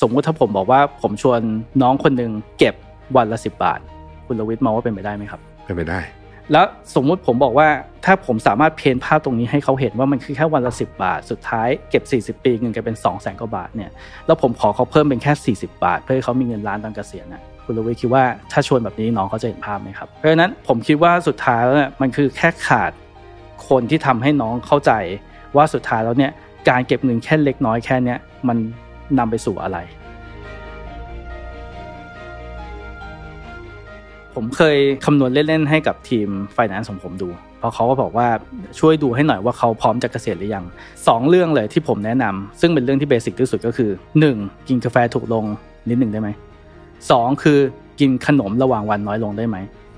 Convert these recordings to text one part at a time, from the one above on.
สมมุติถ้าผมบอกว่าผมชวนน้องคนหนึ่งเก็บวันละสิบบาทคุณลวิทย์มองว่าเป็นไปได้ไหมครับเป็นไปได้ แล้วสมมุติผมบอกว่าถ้าผมสามารถเพนภาพตรงนี้ให้เขาเห็นว่ามันคือแค่วันละสิบบาท สุดท้ายเก็บ 40 ปีเงินกลายเป็น2องแสนกว่าบาทเนี่ยแล้วผมขอเขาเพิ่มเป็นแค่ 40 บาท เพื่อให้เขามีเงินล้านตอนเกษียณนะคุณลวิทย์คิดว่าถ้าชวนแบบนี้น้องเขาจะเห็นภาพไหมครับเพราะฉะนั้นผมคิดว่าสุดท้ายแล้วเนี่ยมันคือแค่ขาด คนที่ทำให้น้องเข้าใจว่าสุดท้ายแล้วเนี่ยการเก็บเงินแค่เล็กน้อยแค่เนี้ยมันนำไปสู่อะไร ผมเคยคำนวณเล่น ๆ ให้กับทีมไฟแนนซ์ของผมดู เพราะเขาก็บอกว่าช่วยดูให้หน่อยว่าเขาพร้อมจะเกษียณหรือยัง 2 เรื่องเลยที่ผมแนะนำซึ่งเป็นเรื่องที่เบสิกที่สุดก็คือ 1. กินกาแฟถูกลงนิดหนึ่งได้ไหมสองคือกินขนมระหว่างวันน้อยลงได้ไหม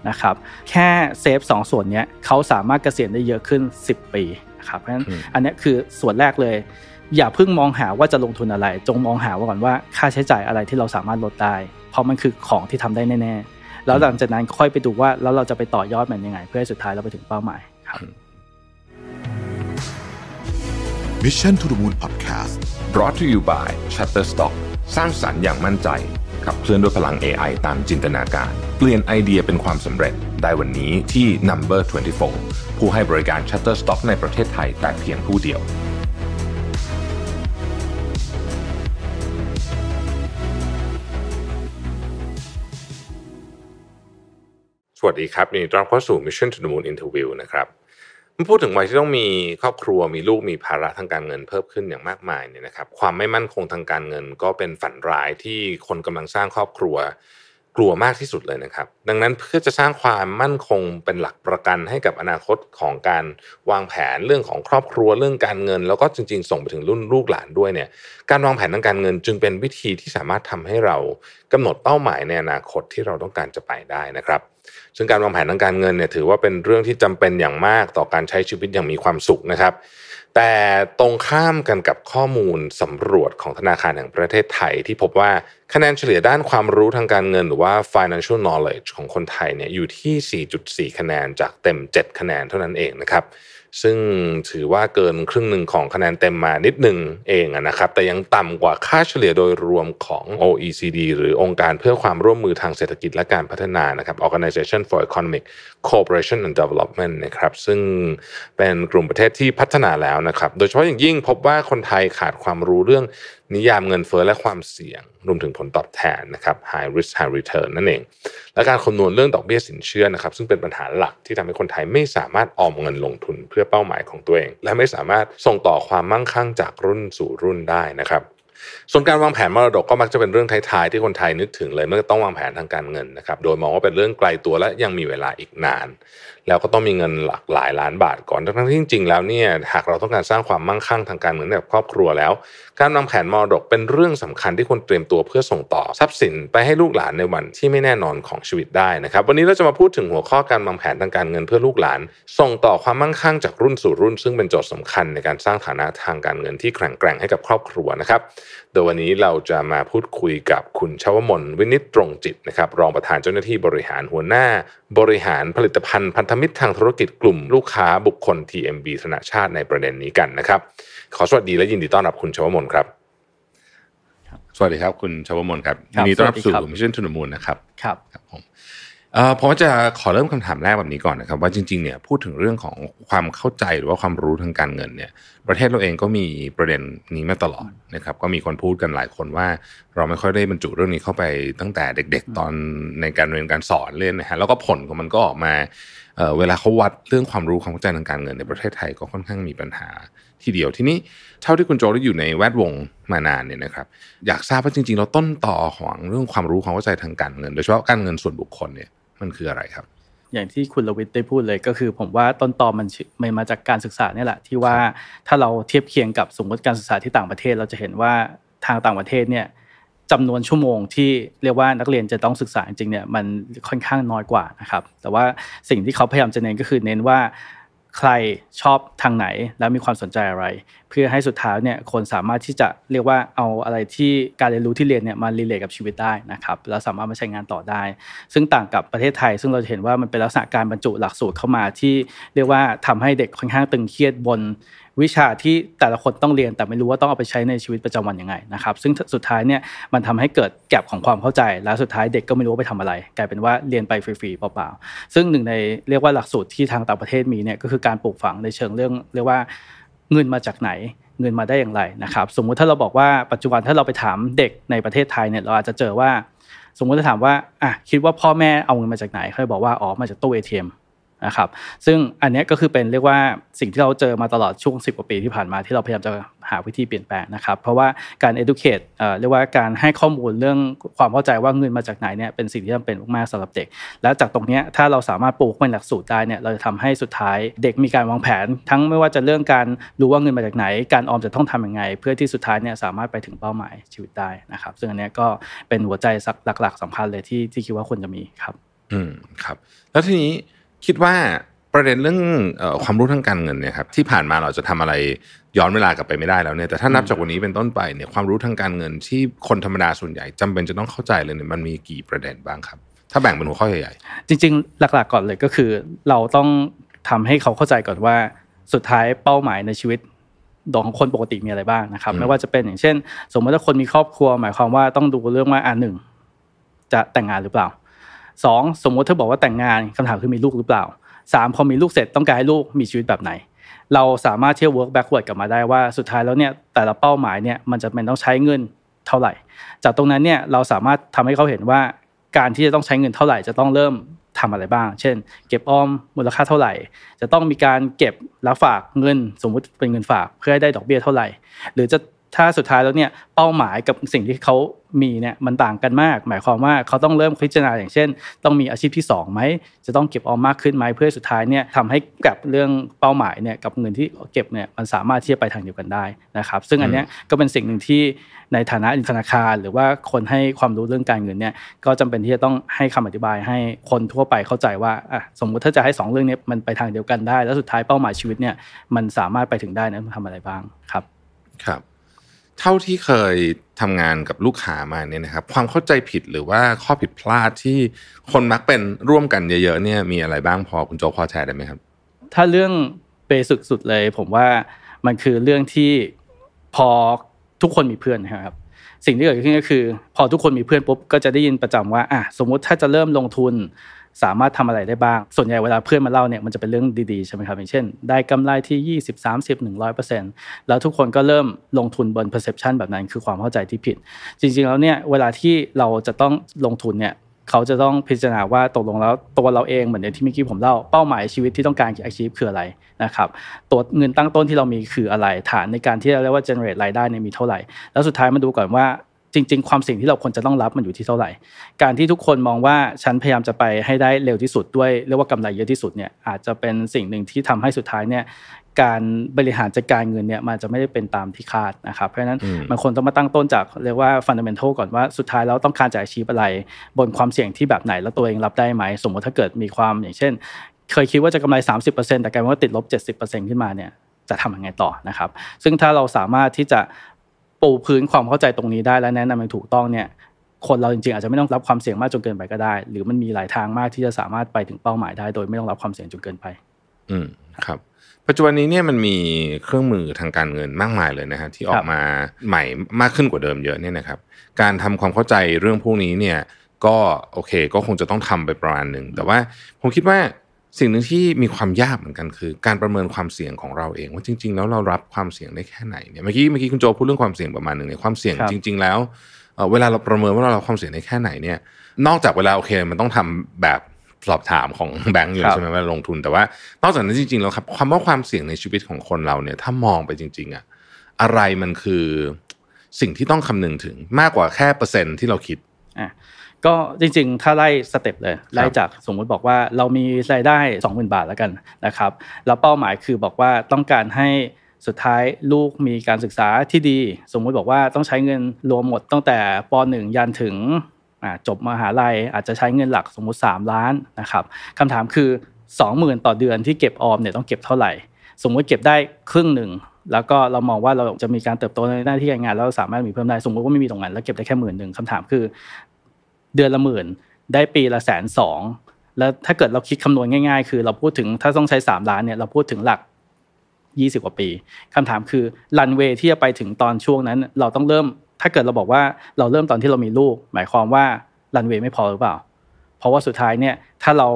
นะครับ แค่เซฟสองส่วนนี้เขาสามารถเกษียณได้เยอะขึ้น 10 ปีนะครับเพราะฉะนั้นอันนี้คือส่วนแรกเลยอย่าเพิ่งมองหาว่าจะลงทุนอะไร จงมองหาว่าก่อนว่าค่าใช้จ่ายอะไรที่เราสามารถลดได้เพราะมันคือของที่ทำได้แน่ๆแล้วหลังจากนั้นค่อยไปดูว่าแล้วเราจะไปต่อยอดมันยังไง เพื่อให้สุดท้ายเราไปถึงเป้าหมายครับ Mission to the Moon Podcast brought to you by Shutterstock สร้างสารรค์อย่างมั่นใจขับเคลื่อนด้วยพลัง AI ตามจินตนาการ เปลี่ยนไอเดียเป็นความสำเร็จได้วันนี้ที่ Number 24 ผู้ให้บริการ Shutterstock ในประเทศไทย แต่เพียงผู้เดียววัสดีครับนี่ต้อนรับเข้าสู่ Mission to the Moon Interview นะครับม่อพูดถึงวัยที่ต้องมีครอบครัวมีลูกมีภาระทางการเงิน เพิ่มขึ้นอย่างมากมายเนี่ยนะครับ ความไม่มั่นคงทางการเงินก็เป็นฝันร้ายที่คนกำลังสร้างครอบครัว กลัวมากที่สุดเลยนะครับ ดังนั้นเพื่อจะสร้างความมั่นคงเป็นหลักประกันให้กับอนาคตของการวางแผนเรื่องของครอบครัวเรื่องการเงิน แล้วก็จริงๆ ส่งไปถึงรุ่นลูกหลานด้วยเนี่ย การวางแผนทางการเงินจึงเป็นวิธีที่สามารถทำให้เรากำหนดเป้าหมายในอนาคตที่เราต้องการจะไปได้นะครับซึ่งการวางแผนทางการเงินเนี่ยถือว่าเป็นเรื่องที่จำเป็นอย่างมากต่อการใช้ชีวิตอย่างมีความสุขนะครับ แต่ตรงข้ามกันกับข้อมูลสำรวจของธนาคารแห่งประเทศไทยที่พบว่าคะแนนเฉลี่ยด้านความรู้ทางการเงิน หรือว่า financial knowledge ของคนไทยเนี่ยอยู่ที่ 4.4 คะแนนจากเต็ม 7 คะแนนเท่านั้นเองนะครับซึ่งถือว่าเกินครึ่งหนึ่งของคะแนนเต็มมานิดหนึ่งเองนะครับ แต่ยังต่ำกว่าค่าเฉลี่ยโดยรวมของ OECD หรือองค์การเพื่อความร่วมมือทางเศรษฐกิจและการพัฒนานะครับ Organization for Economic Cooperation and Development นะครับ ซึ่งเป็นกลุ่มประเทศที่พัฒนาแล้วนะครับ โดยเฉพาะอย่างยิ่งพบว่าคนไทยขาดความรู้เรื่องนิยามเงินเฟอ้อและความเสี่ยงรวมถึงผลตอบแทนนะครับ high risk high return นั่นเอง และการคำนวณเรื่องดอกเบี้ยสินเชื่อนะครับ ซึ่งเป็นปัญหาหลักที่ทำให้คนไทยไม่สามารถออมเงินลงทุนเพื่อเป้าหมายของตัวเอง และไม่สามารถส่งต่อความมั่งคั่งจากรุ่นสู่รุ่นได้นะครับส่วนการวางแผนมรดกก็มักจะเป็นเรื่องท้ายๆ ที่คนไทยนึกถึงเลยเมื่อต้องวางแผนทางการเงินนะครับโดยมองว่าเป็นเรื่องไกลตัว และยังมีเวลาอีกนานแล้วก็ต้องมีเงินหลักหลายล้านบาทก่อน ทั้งที่จริงๆแล้วเนี่ย หากเราต้องการสร้างความมั่งคั่งทางการเงินแบบครอบครัวแล้ว การวางแผนมรดกเป็นเรื่องสำคัญที่ควรเตรียมตัวเพื่อส่งต่อทรัพย์สินไปให้ลูกหลานในวันที่ไม่แน่นอนของชีวิตได้นะครับ วันนี้เราจะมาพูดถึงหัวข้อการวางแผนทางการเงินเพื่อลูกหลาน ส่งต่อความมั่งคั่งจากรุ่นสู่รุ่น ซึ่งเป็นโจทย์สำคัญในการสร้างฐานะทางการเงินที่แข็งแกร่งให้กับครอบครัวนะครับ โดยวันนี้เราจะมาพูดคุยกับคุณชวมนวินิตตรงจิตนะครับรองประธานเจ้าหน้าที่บริหารหัวหน้า บริหารผลิตภัณฑ์พันธมิตทางธุรกิจกลุ่มลูกค้าบุคคล TMB ธนาชาติในประเด็นนี้กันนะครับ ขอสวัสดีและยินดีต้อนรับคุณชวมนครับ สวัสดีครับคุณชวมนครับครับยินดีต้อนรับสู่มิชชั่นทุนมูลนะครับครับผมผมจะขอเริ่มคำถามแรกแบบนี้ก่อนนะครับ ว่าจริงๆเนี่ยพูดถึงเรื่องของความเข้าใจหรือว่าความรู้ทางการเงินเนี่ยประเทศเราเองก็มีประเด็นนี้มาตลอดนะครับก็มีคนพูดกันหลายคนว่า เราไม่ค่อยได้บรรจุเรื่องนี้เข้าไปตั้งแต่เด็ก ๆ ตอนในการเรียนการสอนเล่นนะฮะแล้วก็ผลของมันก็ออกมาเเวลาเขาวัดเรื่องความรู้ความเข้าใจทางการเงินในประเทศไทยก็ค่อนข้างมีปัญหาทีเดียวทีนี้เท่าที่คุณโจได้อยู่ในแวดวงมานานเนี่ยนะครับอยากทราบว่าจริง ๆ เราต้นต่อของเรื่องความรู้ความเข้าใจทางการเงินโดยเฉพาะการเงินส่วนบุคคลเนี่ยมันคืออะไรครับ อย่างที่คุณลวิทย์ได้พูดเลยก็คือ ผมว่าต้นตอมันมันมาจากการศึกษาเนี่ยแหละ ที่ว่าถ้าเราเทียบเคียงกับสมมติการศึกษาที่ต่างประเทศ เราจะเห็นว่าทางต่างประเทศเนี่ยจำนวนชั่วโมง ที่เรียกว่านักเรียนจะต้องศึกษาจริงเนี่ยมันค่อนข้างน้อยกว่านะครับแต่ว่าสิ่งที่เขาพยายามจะเน้นก็คือเน้นว่าใครชอบทางไหนแล้วมีความสนใจอะไร เพื่อให้สุดท้ายเนี่ยคนสามารถที่จะเรียกว่าเอาอะไรที่การเรียนรู้ที่เรียนเนี่ยมารีเลทกับชีวิตได้นะครับแล้วสามารถมาใช้งานต่อได้ ซึ่งต่างกับประเทศไทย ซึ่งเราจะเห็นว่ามันเป็นลักษณะการบรรจุหลักสูตรเข้ามาที่ เรียกว่าทำให้เด็กค่อนข้างตึงเครียดบนวิชาที่แต่ละคนต้องเรียนแต่ไม่รู้ว่าต้องเอาไปใช้ในชีวิตประจำวันยังไงนะครับซึ่งสุดท้ายเนี่ยมันทำให้เกิดแกลบของความเข้าใจ แล้วสุดท้ายเด็กก็ไม่รู้ว่าไปทำอะไร กลายเป็นว่าเรียนไปฟรีๆเปล่าๆซึ่งหนึ่งในเรียกว่าหลักสูตรที่ทางต่างประเทศมีเนี่ยก็คือการปลูกฝังในเชิงเรื่อง เรียกว่าเงินมาจากไหน เงินมาได้อย่างไรนะครับ สมมุติถ้าเราบอกว่าปัจจุบันถ้าเราไปถามเด็กในประเทศไทยเนี่ยเราอาจจะเจอว่า สมมติถ้าถามว่าอ่ะคิดว่าพ่อแม่เอาเงินมาจากไหนเขาบอกว่าอ๋อมาจากตู้เอทีเอ็มนะครับซึ่งอันนี้ก็คือเป็นเรียกว่าสิ่งที่เราเจอมาตลอดช่วง10กว่าปีที่ผ่านมาที่เราพยายามจะหาวิธีเปลี่ยนแปลงนะครับเพราะว่าการ educate เรียกว่าการให้ข้อมูลเรื่องความเข้าใจว่าเงินมาจากไหนเนี่ยเป็นสิ่งที่จำเป็นมากๆสำหรับเด็ก และจากตรงนี้ถ้าเราสามารถปลูกเป็นหลักสูตรได้เนี่ยเราจะทำให้สุดท้ายเด็กมีการวางแผน ทั้งไม่ว่าจะเรื่องการรู้ว่าเงินมาจากไหน การออมจะต้องทำยังไง เพื่อที่สุดท้ายเนี่ยสามารถไปถึงเป้าหมายชีวิตได้นะครับ ซึ่งอันนี้ก็เป็นหัวใจหลัก ๆสำคัญเลยที่ที่คิดว่าควรจะมีครับ อืมครับ แล้วทีนี้คิดว่าประเด็นเรื่องความรู้ทางการเงินเนี่ยครับที่ผ่านมาเราจะทำอะไรย้อนเวลากลับไปไม่ได้แล้วเนี่ยแต่ถ้านับจากวันนี้เป็นต้นไป เนี่ยความรู้ทางการเงินที่คนธรรมดาส่วนใหญ่ จำเป็นจะต้องเข้าใจเลยเนี่ยมันมีกี่ประเด็นบ้างครับ ถ้าแบ่งเป็นหัวข้อใหญ่ๆจริงๆ หลักๆก่อนเลยก็คือ เราต้องทำให้เขาเข้าใจก่อนว่าสุดท้ายเป้าหมายในชีวิตของคนปกติมีอะไรบ้างนะครับ ไม่ว่าจะเป็นอย่างเช่น สมมติถ้าคนมีครอบครัว หมายความว่าต้องดูเรื่องว่าอันหนึ่งจะแต่งงานหรือเปล่าสองสมมติเธอบอกว่าแต่งงานคำถามคือมีลูกหรือเปล่าสามพอมีลูกเสร็จต้องการให้ลูกมีชีวิตแบบไหน เราสามารถเชื่อ work backward กลับมาได้ว่าสุดท้ายแล้วเนี่ยแต่ละเป้าหมายเนี่ยมันจะเป็นต้องใช้เงินเท่าไหร่ จากตรงนั้นเนี่ยเราสามารถทำให้เขาเห็นว่าการที่จะต้องใช้เงินเท่าไหร่จะต้องเริ่มทำอะไรบ้าง เช่น เก็บออมมูลค่าเท่าไหร่ จะต้องมีการเก็บแล้วฝากเงิน สมมุติเป็นเงินฝาก เพื่อให้ได้ดอกเบี้ยเท่าไหร่หรือจะถ้าสุดท้ายแล้วเนี่ยเป้าหมายกับสิ่งที่เขามีเนี่ยมันต่างกันมาก หมายความว่าเขาต้องเริ่มพิจารณาอย่างเช่น ต้องมีอาชีพที่2ไหมจะต้องเก็บออมมากขึ้นไหมเพื่อสุดท้ายเนี่ยทำให้กับเรื่องเป้าหมายเนี่ยกับเงินที่เก็บเนี่ยมันสามารถที่จะไปทางเดียวกันได้นะครับ ซึ่งอันนี้ก็เป็นสิ่งหนึ่งที่ในฐานะธนาคารหรือว่าคนให้ความรู้เรื่องการเงินเนี่ยก็จำเป็นที่จะต้องให้คำอธิบายให้คนทั่วไปเข้าใจว่าอ่ะสมมุติถ้าจะให้2เรื่องนี้มันไปทางเดียวกันได้ แล้วสุดท้ายเป้าหมายชีวิตเนี่ยมันสามารถไปถึงได้นะทำอะไรบ้างครับครับเท่าที่เคยทำงานกับลูกค้ามาเนี่ยนะครับ ความเข้าใจผิดหรือว่าข้อผิดพลาดที่คนมักเป็นร่วมกันเยอะๆเนี่ยมีอะไรบ้างพอคุณโจพอแชร์ได้ไหมครับ ถ้าเรื่องเปสุดสุดเลย ผมว่ามันคือเรื่องที่พอทุกคนมีเพื่อนนะครับ สิ่งที่เกิดขึ้นก็คือ พอทุกคนมีเพื่อนปุ๊บก็จะได้ยินประจำว่าอ่ะสมมุติถ้าจะเริ่มลงทุนสามารถทำอะไรได้บ้าง ส่วนใหญ่เวลาเพื่อนมาเล่าเนี่ยมันจะเป็นเรื่องดีๆใช่ไหมครับ อย่างเช่น ได้กำไรที่20 30 100เปอร์เซ็นต์แล้วทุกคนก็เริ่มลงทุนบน perception แบบนั้นคือความเข้าใจที่ผิด จริงๆแล้วเนี่ยเวลาที่เราจะต้องลงทุนเนี่ยเขาจะต้องพิจารณาว่าตกลงแล้วตัวเราเองเหมือนที่เมื่อกี้ผมเล่าเป้าหมายชีวิตที่ต้องการอาชีพคืออะไรนะครับ ตัวเงินตั้งต้นที่เรามีคืออะไรฐานในการที่เราเรียกว่า generate รายได้เนี่ยมีเท่าไหร่ แล้วสุดท้ายมาดูก่อนว่าจริงๆ ความเสี่ยงที่เราควรจะต้องรับมันอยู่ที่เท่าไหร่ การที่ทุกคนมองว่าฉันพยายามจะไปให้ได้เร็วที่สุดด้วยเรียกว่ากำไรเยอะที่สุดเนี่ยอาจจะเป็นสิ่งหนึ่งที่ทำให้สุดท้ายเนี่ยการบริหารจัดการเงินเนี่ยมันจะไม่ได้เป็นตามที่คาดนะครับเพราะฉะนั้นมันควรต้องมาตั้งต้นจากเรียกว่าฟันเดเมนทัลก่อนว่าสุดท้ายแล้วต้องการจะอาชีพอะไร บนความเสี่ยงที่แบบไหนแล้วตัวเองรับได้ไหมสมมติถ้าเกิดมีความอย่างเช่น เคยคิดว่าจะกำไร30%แต่กลายเป็นว่าติดลบ70%ขึ้นมาเนี่ยจะทำยังไงต่อนะครับซึ่งถ้าเราสามารถที่จะปูพื้นความเข้าใจตรงนี้ได้และแนะนำอย่างถูกต้องเนี่ย คนเราจริงๆอาจจะไม่ต้องรับความเสี่ยงมากจนเกินไปก็ได้ หรือมันมีหลายทางมากที่จะสามารถไปถึงเป้าหมายได้ โดยไม่ต้องรับความเสี่ยงจนเกินไป อืมครับ ปัจจุบันนี้เนี่ยมันมีเครื่องมือทางการเงินมากมายเลยนะฮะที่ออกมาใหม่มากขึ้นกว่าเดิมเยอะเนี่ยนะครับ การทำความเข้าใจเรื่องพวกนี้เนี่ย ก็โอเคก็คงจะต้องทำไปประมาณหนึ่งแต่ว่าผมคิดว่าสิ่งหนึ่งที่มีความยากเหมือนกันคือการประเมินความเสี่ยงของเราเอง ว่าจริง ๆ แล้วเรารับความเสี่ยงได้แค่ไหนเนี่ยเมื่อกี้เมื่อกี้คุณโจพูดเรื่องความเสี่ยงประมาณหนึ่งเนี่ยความเสี่ยงจริง ๆแล้วเวลาเราประเมินว่าเราความเสี่ยงได้แค่ไหนเนี่ย นอกจากเวลาโอเคมันต้องทำแบบสอบถามของแบงก์อยู่ใช่ไหมว่าลงทุน แต่ว่านอกจากนั้นจริงๆ แล้วครับ ความว่าความเสี่ยงในชีวิตของคนเราเนี่ย ถ้ามองไปจริงๆอะอะไรมันคือสิ่งที่ต้องคำนึงถึงมากกว่าแค่เปอร์เซ็นต์ที่เราคิดก็จริงๆ ถ้าไล่สเต็ปเลยไล่จากสมมุติบอกว่าเรามีรายได้ 20,000 บาทแล้วกันนะครับแล้วเป้าหมายคือบอกว่าต้องการให้สุดท้ายลูกมีการศึกษาที่ดี สมมุติบอกว่าต้องใช้เงินรวมหมดตั้งแต่ป .1 ยันถึงจบมหาลัยอาจจะใช้เงินหลักสมมุติ 3 ล้านนะครับคำถามคือ 20,000 ต่อเดือนที่เก็บออมเนี่ยต้องเก็บเท่าไหร่ สมมุติเก็บได้ครึ่งหนึ่งแล้วก็เรามองว่าเราจะมีการเติบโตในหน้าที่การงานแล้วสามารถมีเพิ่มได้สมมติว่าไม่มีตรงนั้นแล้วเก็บได้แค่หมื่นหนึ่งคำถามคือเดือนละหมื่นได้ปีละแสนสองแล้วถ้าเกิดเราคิดคำนวณง่ายๆ คือเราพูดถึงถ้าต้องใช้สามล้านเนี่ยเราพูดถึงหลักยี่สิบกว่าปีคำถามคือลันเวย์ที่จะไปถึงตอนช่วงนั้นเราต้องเริ่มถ้าเกิดเราบอกว่าเราเริ่มตอนที่เรามีลูก หมายความว่าลันเวย์ไม่พอหรือเปล่าเพราะว่าสุดท้ายเนี่ยถ้าเรา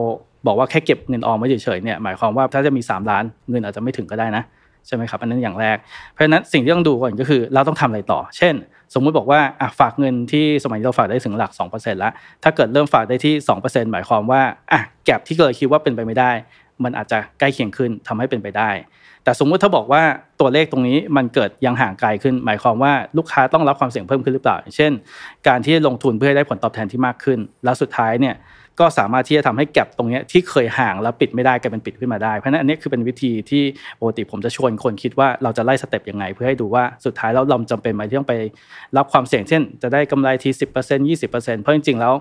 บอกว่าแค่เก็บเงินออมไว้เฉยๆเนี่ยหมายความว่าถ้าจะมี 3 ล้าน เงินอาจจะไม่ถึงก็ได้นะใช่ไหมครับ อันนั้นอย่างแรกเพราะฉะนั้นสิ่งที่ต้องดูก่อนก็คือเราต้องทำอะไรต่อ เช่นสมมุติบอกว่าอฝากเงินที่สมัยเราฝากได้ถึงหลัก2%แล้วถ้าเกิดเริ่มฝากได้ที่ 2%หมายความว่าอ่ะแกลบที่เคยคิดว่าเป็นไปไม่ได้ มันอาจจะใกล้เคียงขึ้นทำให้เป็นไปได้ แต่สมมุติถ้าบอกว่าตัวเลขตรงนี้มันเกิดยังห่างไกลขึ้น หมายความว่าลูกค้าต้องรับความเสี่ยงเพิ่มขึ้นหรือเปล่าเช่น การที่ลงทุนเพื่อให้ได้ผลตอบแทนที่มากขึ้น แล้วสุดท้ายเนี่ยก็สามารถที่จะทำให้แก็บตรงนี้ที่เคยห่างแล้วปิดไม่ได้กลายเป็นปิดขึ้นมาได้เพราะนั้นอันนี้คือเป็นวิธีที่ปกติผมจะชวนคนคิดว่าเราจะไล่สเต็ปยังไง เพื่อให้ดูว่าสุดท้ายแล้วเราจำเป็นไหมที่ต้องไป รับความเสี่ยงเช่น จะได้กำไรทีสิบเปอร์เซ็นต์ยี่สิบเปอร์เซ็นต์เพราะจริงๆแล้ว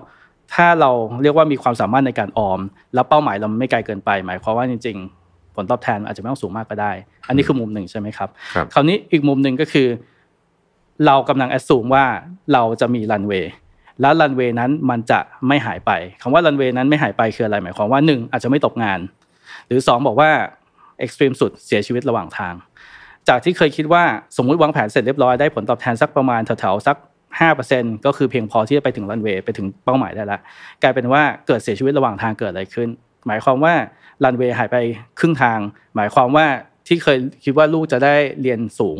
ถ้าเราเรียกว่ามีความสามารถในการออมแล้วเป้าหมายเราไม่ไกลเกินไป หมายความว่าจริง ๆ ผลตอบแทนอาจจะไม่ต้องสูงมากก็ได้ อันนี้คือมุมหนึ่งใช่ไหมครับคราวนี้อีกมุมหนึ่งก็คือเรากำลังแอดสูงว่าเราจะมีรันเวย์แล้วรันเวย์นั้นมันจะไม่หายไป คำว่ารันเวย์นั้นไม่หายไปคืออะไร หมายความว่า1อาจจะไม่ตกงาน หรือ 2 บอกว่าเอ็กซ์ตรีมสุดเสียชีวิตระหว่างทาง จากที่เคยคิดว่าสมมุติวางแผนเสร็จเรียบร้อยได้ผลตอบแทนสักประมาณแถวๆสัก5%ก็คือเพียงพอที่จะไปถึงรันเวย์ไปถึงเป้าหมายได้ละ กลายเป็นว่าเกิดเสียชีวิตระหว่างทางเกิดอะไรขึ้น หมายความว่ารันเวย์หายไปครึ่งทาง หมายความว่าที่เคยคิดว่าลูกจะได้เรียนสูง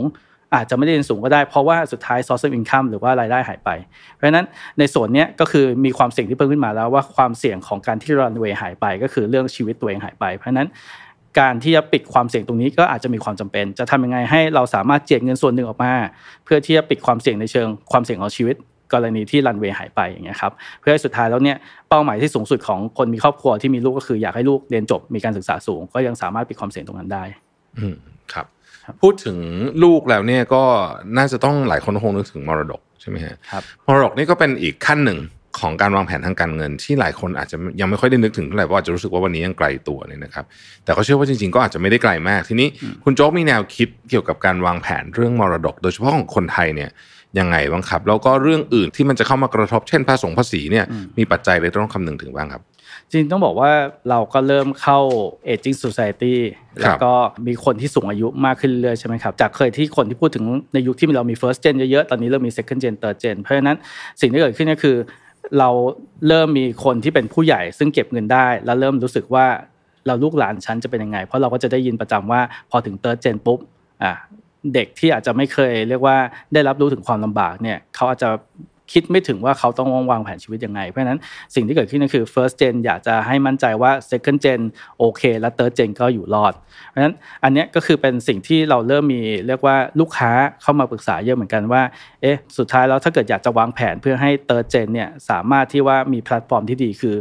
อาจจะไม่ได้เรียนสูงก็ได้เพราะว่าสุดท้าย source of income หรือว่ารายได้หายไป เพราะฉะนั้นในส่วนนี้ก็คือมีความเสี่ยงที่เพิ่มขึ้นมาแล้วว่าความเสี่ยงของการที่รันเวย์หายไป ก็คือเรื่องชีวิตตัวเองหายไปเพราะฉะนั้นการที่จะปิดความเสี่ยงตรงนี้ก็อาจจะมีความจำเป็น จะทำยังไงให้เราสามารถเจียดเงินส่วนหนึ่งออกมา เพื่อที่จะปิดความเสี่ยงในเชิง ความเสี่ยงของชีวิต กรณีที่รันเวย์หายไปอย่างเงี้ยครับเพื่อให้สุดท้ายแล้วเนี่ยเป้าหมายที่สูงสุดของคนมีครอบครัวที่มีลูกก็คืออยากให้ลูกเรียนจบมีการศึกษาสูง ก็ยังสามารถปิดความเสี่ยงตรงนั้นได้ อืมครับพูดถึงลูกแล้วเนี่ยก็น่าจะต้องหลายคนคงนึกถึงมรดกใช่ไหมฮะครับมรดกนี่ก็เป็นอีกขั้นหนึ่งของการวางแผนทางการเงิน ที่หลายคนอาจจะยังไม่ค่อยได้นึกถึงเท่าไหร่เพราะอาจจะรู้สึกว่าวันนี้ยังไกลตัวเนี่ยนะครับแต่เขาเชื่อว่าจริงๆก็อาจจะไม่ได้ไกลมาก ทีนี้คุณโจ๊กมีแนวคิดเกี่ยวกับการวางแผนเรื่องมรดก โดยเฉพาะของคนไทยเนี่ยยังไงบ้างครับ แล้วก็เรื่องอื่นที่มันจะเข้ามากระทบเช่นภาษีเนี่ยมีปัจจัยอะไรต้องคำนึงถึงบ้างครับจริงต้องบอกว่าเราก็เริ่มเข้า aging society แล้วก็มีคนที่สูงอายุมากขึ้นเรื่อยใช่ไหมครับจากเคยที่คนที่พูดถึงในยุคที่เรามี first gen เยอะๆตอนนี้เริ่มมี second gen third gen เพราะฉะนั้น สิ่งที่เกิดขึ้นก็คือเราเริ่มมีคนที่เป็นผู้ใหญ่ซึ่งเก็บเงินได้ แล้วเริ่มรู้สึกว่าเราลูกหลานฉันจะเป็นยังไง เพราะเราก็จะได้ยินประจำว่าพอถึง third gen ปุ๊บอ่ะเด็กที่อาจจะไม่เคยเรียกว่าได้รับรู้ถึงความลำบากเนี่ยเขาอาจจะคิดไม่ถึงว่าเขาต้องวางแผนชีวิตยังไง เพราะนั้นสิ่งที่เกิดขึ้นก็คือ first gen อยากจะให้มั่นใจว่า second gen โอเค และ third gen ก็อยู่รอด เพราะฉะนั้นอันนี้ก็คือเป็นสิ่งที่เราเริ่มมีเรียกว่าลูกค้าเข้ามาปรึกษาเยอะเหมือนกันว่า เอ๊ะ สุดท้ายแล้วถ้าเกิดอยากจะวางแผนเพื่อให้ third gen เนี่ยสามารถที่ว่ามีแพลตฟอร์มที่ดีคือ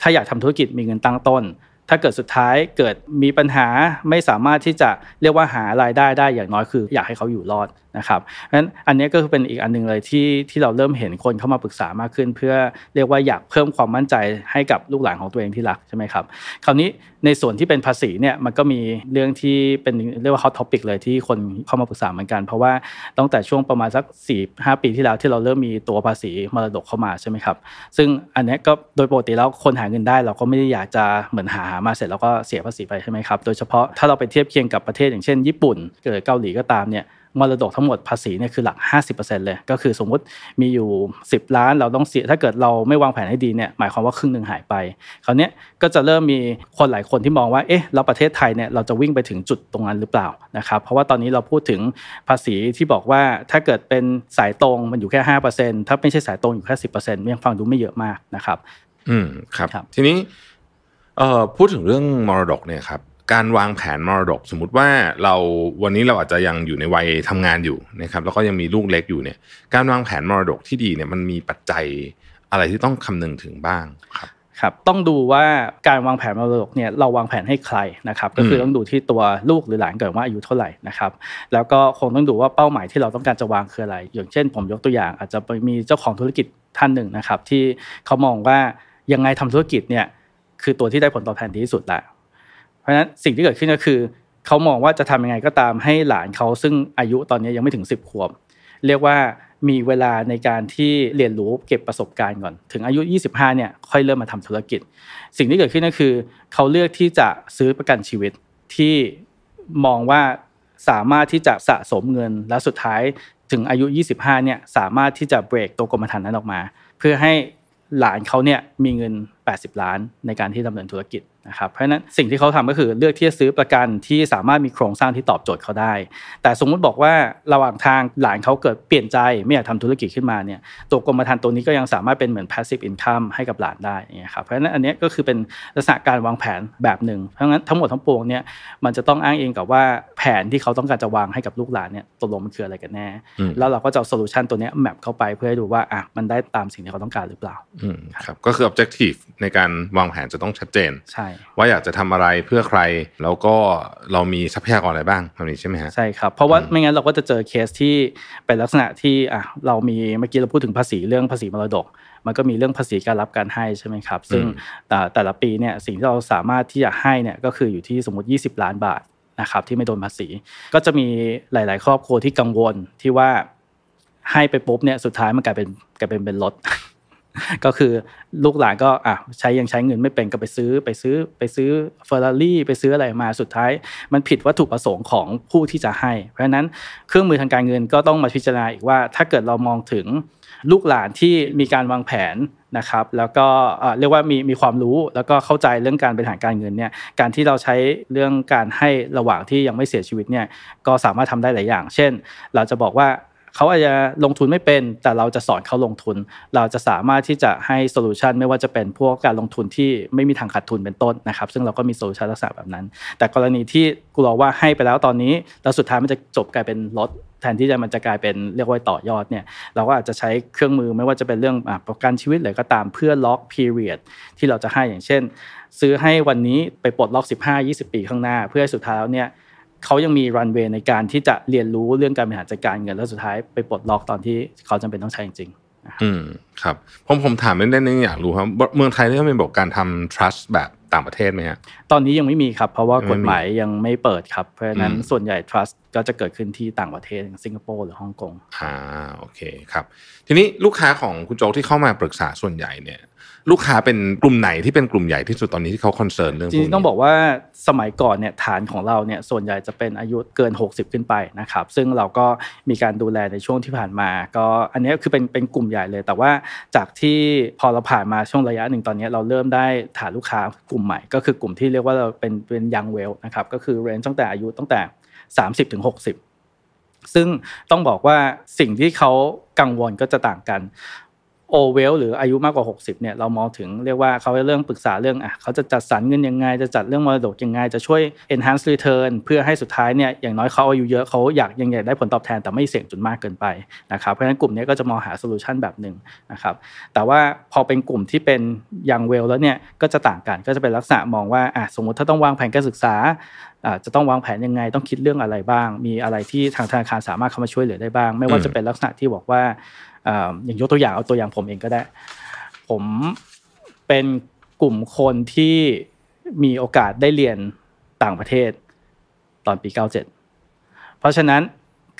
ถ้าอยากทำธุรกิจมีเงินตั้งต้นถ้าเกิดสุดท้ายเกิดมีปัญหาไม่สามารถที่จะเรียกว่าหารายได้ได้อย่างน้อยคืออยากให้เขาอยู่รอดนะครับนั้นอันนี้ก็คือเป็นอีกอันนึงเลยที่ที่เราเริ่มเห็นคนเข้ามาปรึกษามากขึ้น เพื่อเรียกว่าอยากเพิ่มความมั่นใจให้กับลูกหลานของตัวเองที่รักใช่ไหมครับคราวนี้ในส่วนที่เป็นภาษีเนี่ยมันก็มีเรื่องที่เป็นเรียกว่าฮอตท็อปิกเลยที่คนเข้ามาปรึกษาเหมือนกัน เพราะว่าตั้งแต่ช่วงประมาณสัก4หปีที่แล้วที่เราเริ่มมีตัวภาษีมรดกเข้ามาใช่ไหมครับซึ่งอันนี้ก็โดยปกติแล้วคนหาเงินได้ เราก็ไม่ได้อยากจะเหมือนหาามาเสร็จแล้วก็เสียภาษีไปใช่ไหมครับ โดยเฉพาะถ้าเราไปเทียบเคียงกับประเทศอย่างเช่น ญี่ปุ่นหรือเกาหลีก็ตามเนี่ยมรดกทั้งหมดภาษีเนี่ยคือหลัก50%เลยก็คือสมมุติมีอยู่10ล้าน เราต้องเสีย ถ้าเกิดเราไม่วางแผนให้ดีเนี่ย หมายความว่าครึ่งหนึ่งหายไปคราวนี้ก็จะเริ่มมีคนหลายคนที่มองว่า เอ๊ะเราประเทศไทยเนี่ยเราจะวิ่งไปถึงจุดตรงนั้นหรือเปล่านะครับ เพราะว่าตอนนี้เราพูดถึงภาษีที่บอกว่าถ้าเกิดเป็นสายตรงมันอยู่แค่5%ถ้าไม่ใช่สายตรงอยู่แค่10%ยังฟังดูไม่เยอะมากนะครับ อืมครับรบทีนี้เอ่อพูดถึงเรื่องมรดกเนี่ยครับการวางแผนมรดกสมมุติว่าเราวันนี้เราอาจจะยังอยู่ในวัยทำงานอยู่นะครับแล้วก็ยังมีลูกเล็กอยู่เนี่ยการวางแผนมรดกที่ดีเนี่ยมันมีปัจจัยอะไรที่ต้องคำนึงถึงบ้างครับครับต้องดูว่าการวางแผนมรดกเนี่ยเราวางแผนให้ใครนะครับก็คือต้องดูที่ตัวลูกหรือหลานเกิดว่าอายุเท่าไหร่นะครับแล้วก็คงต้องดูว่าเป้าหมายที่เราต้องการจะวางคืออะไร อย่างเช่น ผมยกตัวอย่าง อาจจะมีเจ้าของธุรกิจท่านหนึ่งนะครับที่เขามองว่ายังไงทำธุรกิจเนี่ยคือตัวที่ได้ผลตอบแทนดีที่สุดแล้วเพราะฉะนั้นสิ่งที่เกิดขึ้นก็คือเขามองว่าจะทำยังไงก็ตามให้หลานเขาซึ่งอายุตอนนี้ยังไม่ถึง10ขวบเรียกว่ามีเวลาในการที่เรียนรู้เก็บประสบการณ์ก่อน ถึงอายุ 25เนี่ยค่อยเริ่มมาทำธุรกิจ สิ่งที่เกิดขึ้นก็คือเขาเลือกที่จะซื้อประกันชีวิตที่มองว่าสามารถที่จะสะสมเงินและสุดท้ายถึงอายุ 25เนี่ยสามารถที่จะเบรกตัวกรมธรรม์นั้นออกมา เพื่อให้หลานเขาเนี่ยมีเงิน80ล้านในการที่ดำเนินธุรกิจนะครับเพราะฉะนั้นสิ่งที่เขาทำก็คือเลือกที่จะซื้อประกันที่สามารถมีโครงสร้างที่ตอบโจทย์เขาได้ แต่สมมุติบอกว่าระหว่างทางหลานเขาเกิดเปลี่ยนใจไม่อยากทำธุรกิจขึ้นมาเนี่ยตัวกรมธรรม์ตัวนี้ก็ยังสามารถเป็นเหมือน passive income ให้กับหลานได้นะครับเพราะฉะนั้นอันนี้ก็คือเป็นลักษณะการวางแผนแบบหนึ่งเพราะงั้นทั้งหมดทั้งปวงเนี่ยมันจะต้องอ้างเองกับว่าแผนที่เขาต้องการจะวางให้กับลูกหลานเนี่ยตกลงมันคืออะไรกันแน่แล้วเราก็จะเอาโซลูชันตัวนี้แมปเข้าไปเพื่อให้ดูว่าอ่ะมันได้ตามสิ่งที่เขาต้องการหรือเปล่าครับก็คือ objective ในการวางแผนจะต้องชัดเจนใช่ว่าอยากจะทำอะไรเพื่อใครแล้วก็เรามีทรัพยากรอะไรบ้างแบบนี้ใช่ไหมฮะใช่ครับเพราะว่าไม่งั้นเราก็จะเจอเคสที่เป็นลักษณะที่อ่ะเรามีเมื่อกี้เราพูดถึงภาษีเรื่องภาษีมรดก มันก็มีเรื่องภาษีการรับการให้ใช่ไหมครับ ซึ่งแต่ละปีเนี่ยสิ่งที่เราสามารถที่จะให้เนี่ย ก็คืออยู่ที่สมมติ20ล้านบาทนะครับ ที่ไม่โดนภาษีก็จะมีหลาย ๆ ครอบครัวที่กังวลที่ว่าให้ไปปุ๊บเนี่ยสุดท้ายมันกลายเป็นกลายเป็นเป็นลดก็คือลูกหลานก็อ่ะใช้ยังใช้เงินไม่เป็นก็ไปซื้อไปซื้อไปซื้อเฟอร์รารี่ไปซื้ออะไรมาสุดท้าย มันผิดวัตถุประสงค์ของผู้ที่จะให้ เพราะฉะนั้นเครื่องมือทางการเงินก็ต้องมาพิจารณาอีกว่าถ้าเกิดเรามองถึงลูกหลานที่มีการวางแผนนะครับ แล้วก็เรียกว่ามีมีความรู้แล้วก็เข้าใจเรื่องการบริหารการเงินเนี่ยการที่เราใช้เรื่องการให้ระหว่างที่ยังไม่เสียชีวิตเนี่ยก็สามารถทำได้หลายอย่าง เช่น เราจะบอกว่าเขาอาจจะลงทุนไม่เป็นแต่เราจะสอนเขาลงทุน เราจะสามารถที่จะให้โซลูชันไม่ว่าจะเป็นพวกการลงทุนที่ไม่มีทางขาดทุนเป็นต้นนะครับ ซึ่งเราก็มีโซลูชันลักษณะแบบนั้นแต่กรณีที่กลัวว่าให้ไปแล้วตอนนี้แล้วสุดท้ายมันจะจบกลายเป็นลดแทนที่จะมันจะกลายเป็นเรียกว่าต่อยอดเนี่ยเราก็อาจจะใช้เครื่องมือไม่ว่าจะเป็นเรื่องประกันชีวิตหรือก็ตามเพื่อล็อก period ที่เราจะให้อย่างเช่น ซื้อให้วันนี้ไปปลดล็อก 15-20 ปีข้างหน้า เพื่อให้สุดท้ายแล้วเนี่ยเขายังมีรันเวย์ในการที่จะเรียนรู้เรื่องการบริหารจัดการเงินแล้วสุดท้ายไปปลดล็อกตอนที่เขาจำเป็นต้องใช้จริงอืมครับผมผมถามเล่นๆนึงอยากรู้ครับเมืองไทยได้มีบอกการทำ trust แบบต่างประเทศไหมฮะตอนนี้ยังไม่มีครับเพราะว่ากฎหมายยังไม่เปิดครับเพราะฉะนั้นส่วนใหญ่ trust ก็จะเกิดขึ้นที่ต่างประเทศอย่างสิงคโปร์หรือฮ่องกงอ่าโอเคครับทีนี้ลูกค้าของคุณโจที่เข้ามาปรึกษาส่วนใหญ่เนี่ยลูกค้าเป็นกลุ่มไหนที่เป็นกลุ่มใหญ่ที่สุดตอนนี้ที่เขาคอนเซิร์นเรื่องจริงต้องบอกว่าสมัยก่อนเนี่ยฐานของเราเนี่ยส่วนใหญ่จะเป็นอายุเกิน60ขึ้นไปนะครับ ซึ่งเราก็มีการดูแลในช่วงที่ผ่านมา ก็อันนี้คือเป็นเป็นกลุ่มใหญ่เลย แต่ว่าจากที่พอเราผ่านมาช่วงระยะหนึ่งตอนนี้ เราเริ่มได้ฐานลูกค้ากลุ่มใหม่ ก็คือกลุ่มที่เรียกว่าเราเป็นเป็นยังเวลนะครับก็คือเรน์ตั้งแต่อายุตั้งแต่30ถึง60ซึ่งต้องบอกว่าสิ่งที่เขากังวลก็จะต่างกันโอเวลหรืออายุมากกว่า60เนี่ยเรามองถึงเรียกว่าเขาจะเรื่องปรึกษาเรื่องอ่ะเขาจะจัดสรรเงินยังไงจะจัดเรื่องมรดกยังไงจะช่วย enhance return เพื่อให้สุดท้ายเนี่ยอย่างน้อยเขาอายุเยอะเขาอยากยังไงได้ผลตอบแทนแต่ไม่เสี่ยงจนมากเกินไปนะครับเพราะฉะนั้นกลุ่มนี้ก็จะมองหาโซลูชันแบบหนึ่งนะครับแต่ว่าพอเป็นกลุ่มที่เป็นยังเวลแล้วเนี่ยก็จะต่างกันก็จะเป็นลักษณะมองว่าอ่ะสมมติถ้าต้องวางแผนการศึกษาจะต้องวางแผนยังไงต้องคิดเรื่องอะไรบ้าง มีอะไรที่ทางธนาคารสามารถเข้ามาช่วยเหลือได้บ้างไม่ว่าจะเป็นลักษณะที่บอกว่าอย่างยกตัวอย่างเอาตัวอย่างผมเองก็ได้ ผมเป็นกลุ่มคนที่มีโอกาสได้เรียนต่างประเทศ ตอนปี97เพราะฉะนั้น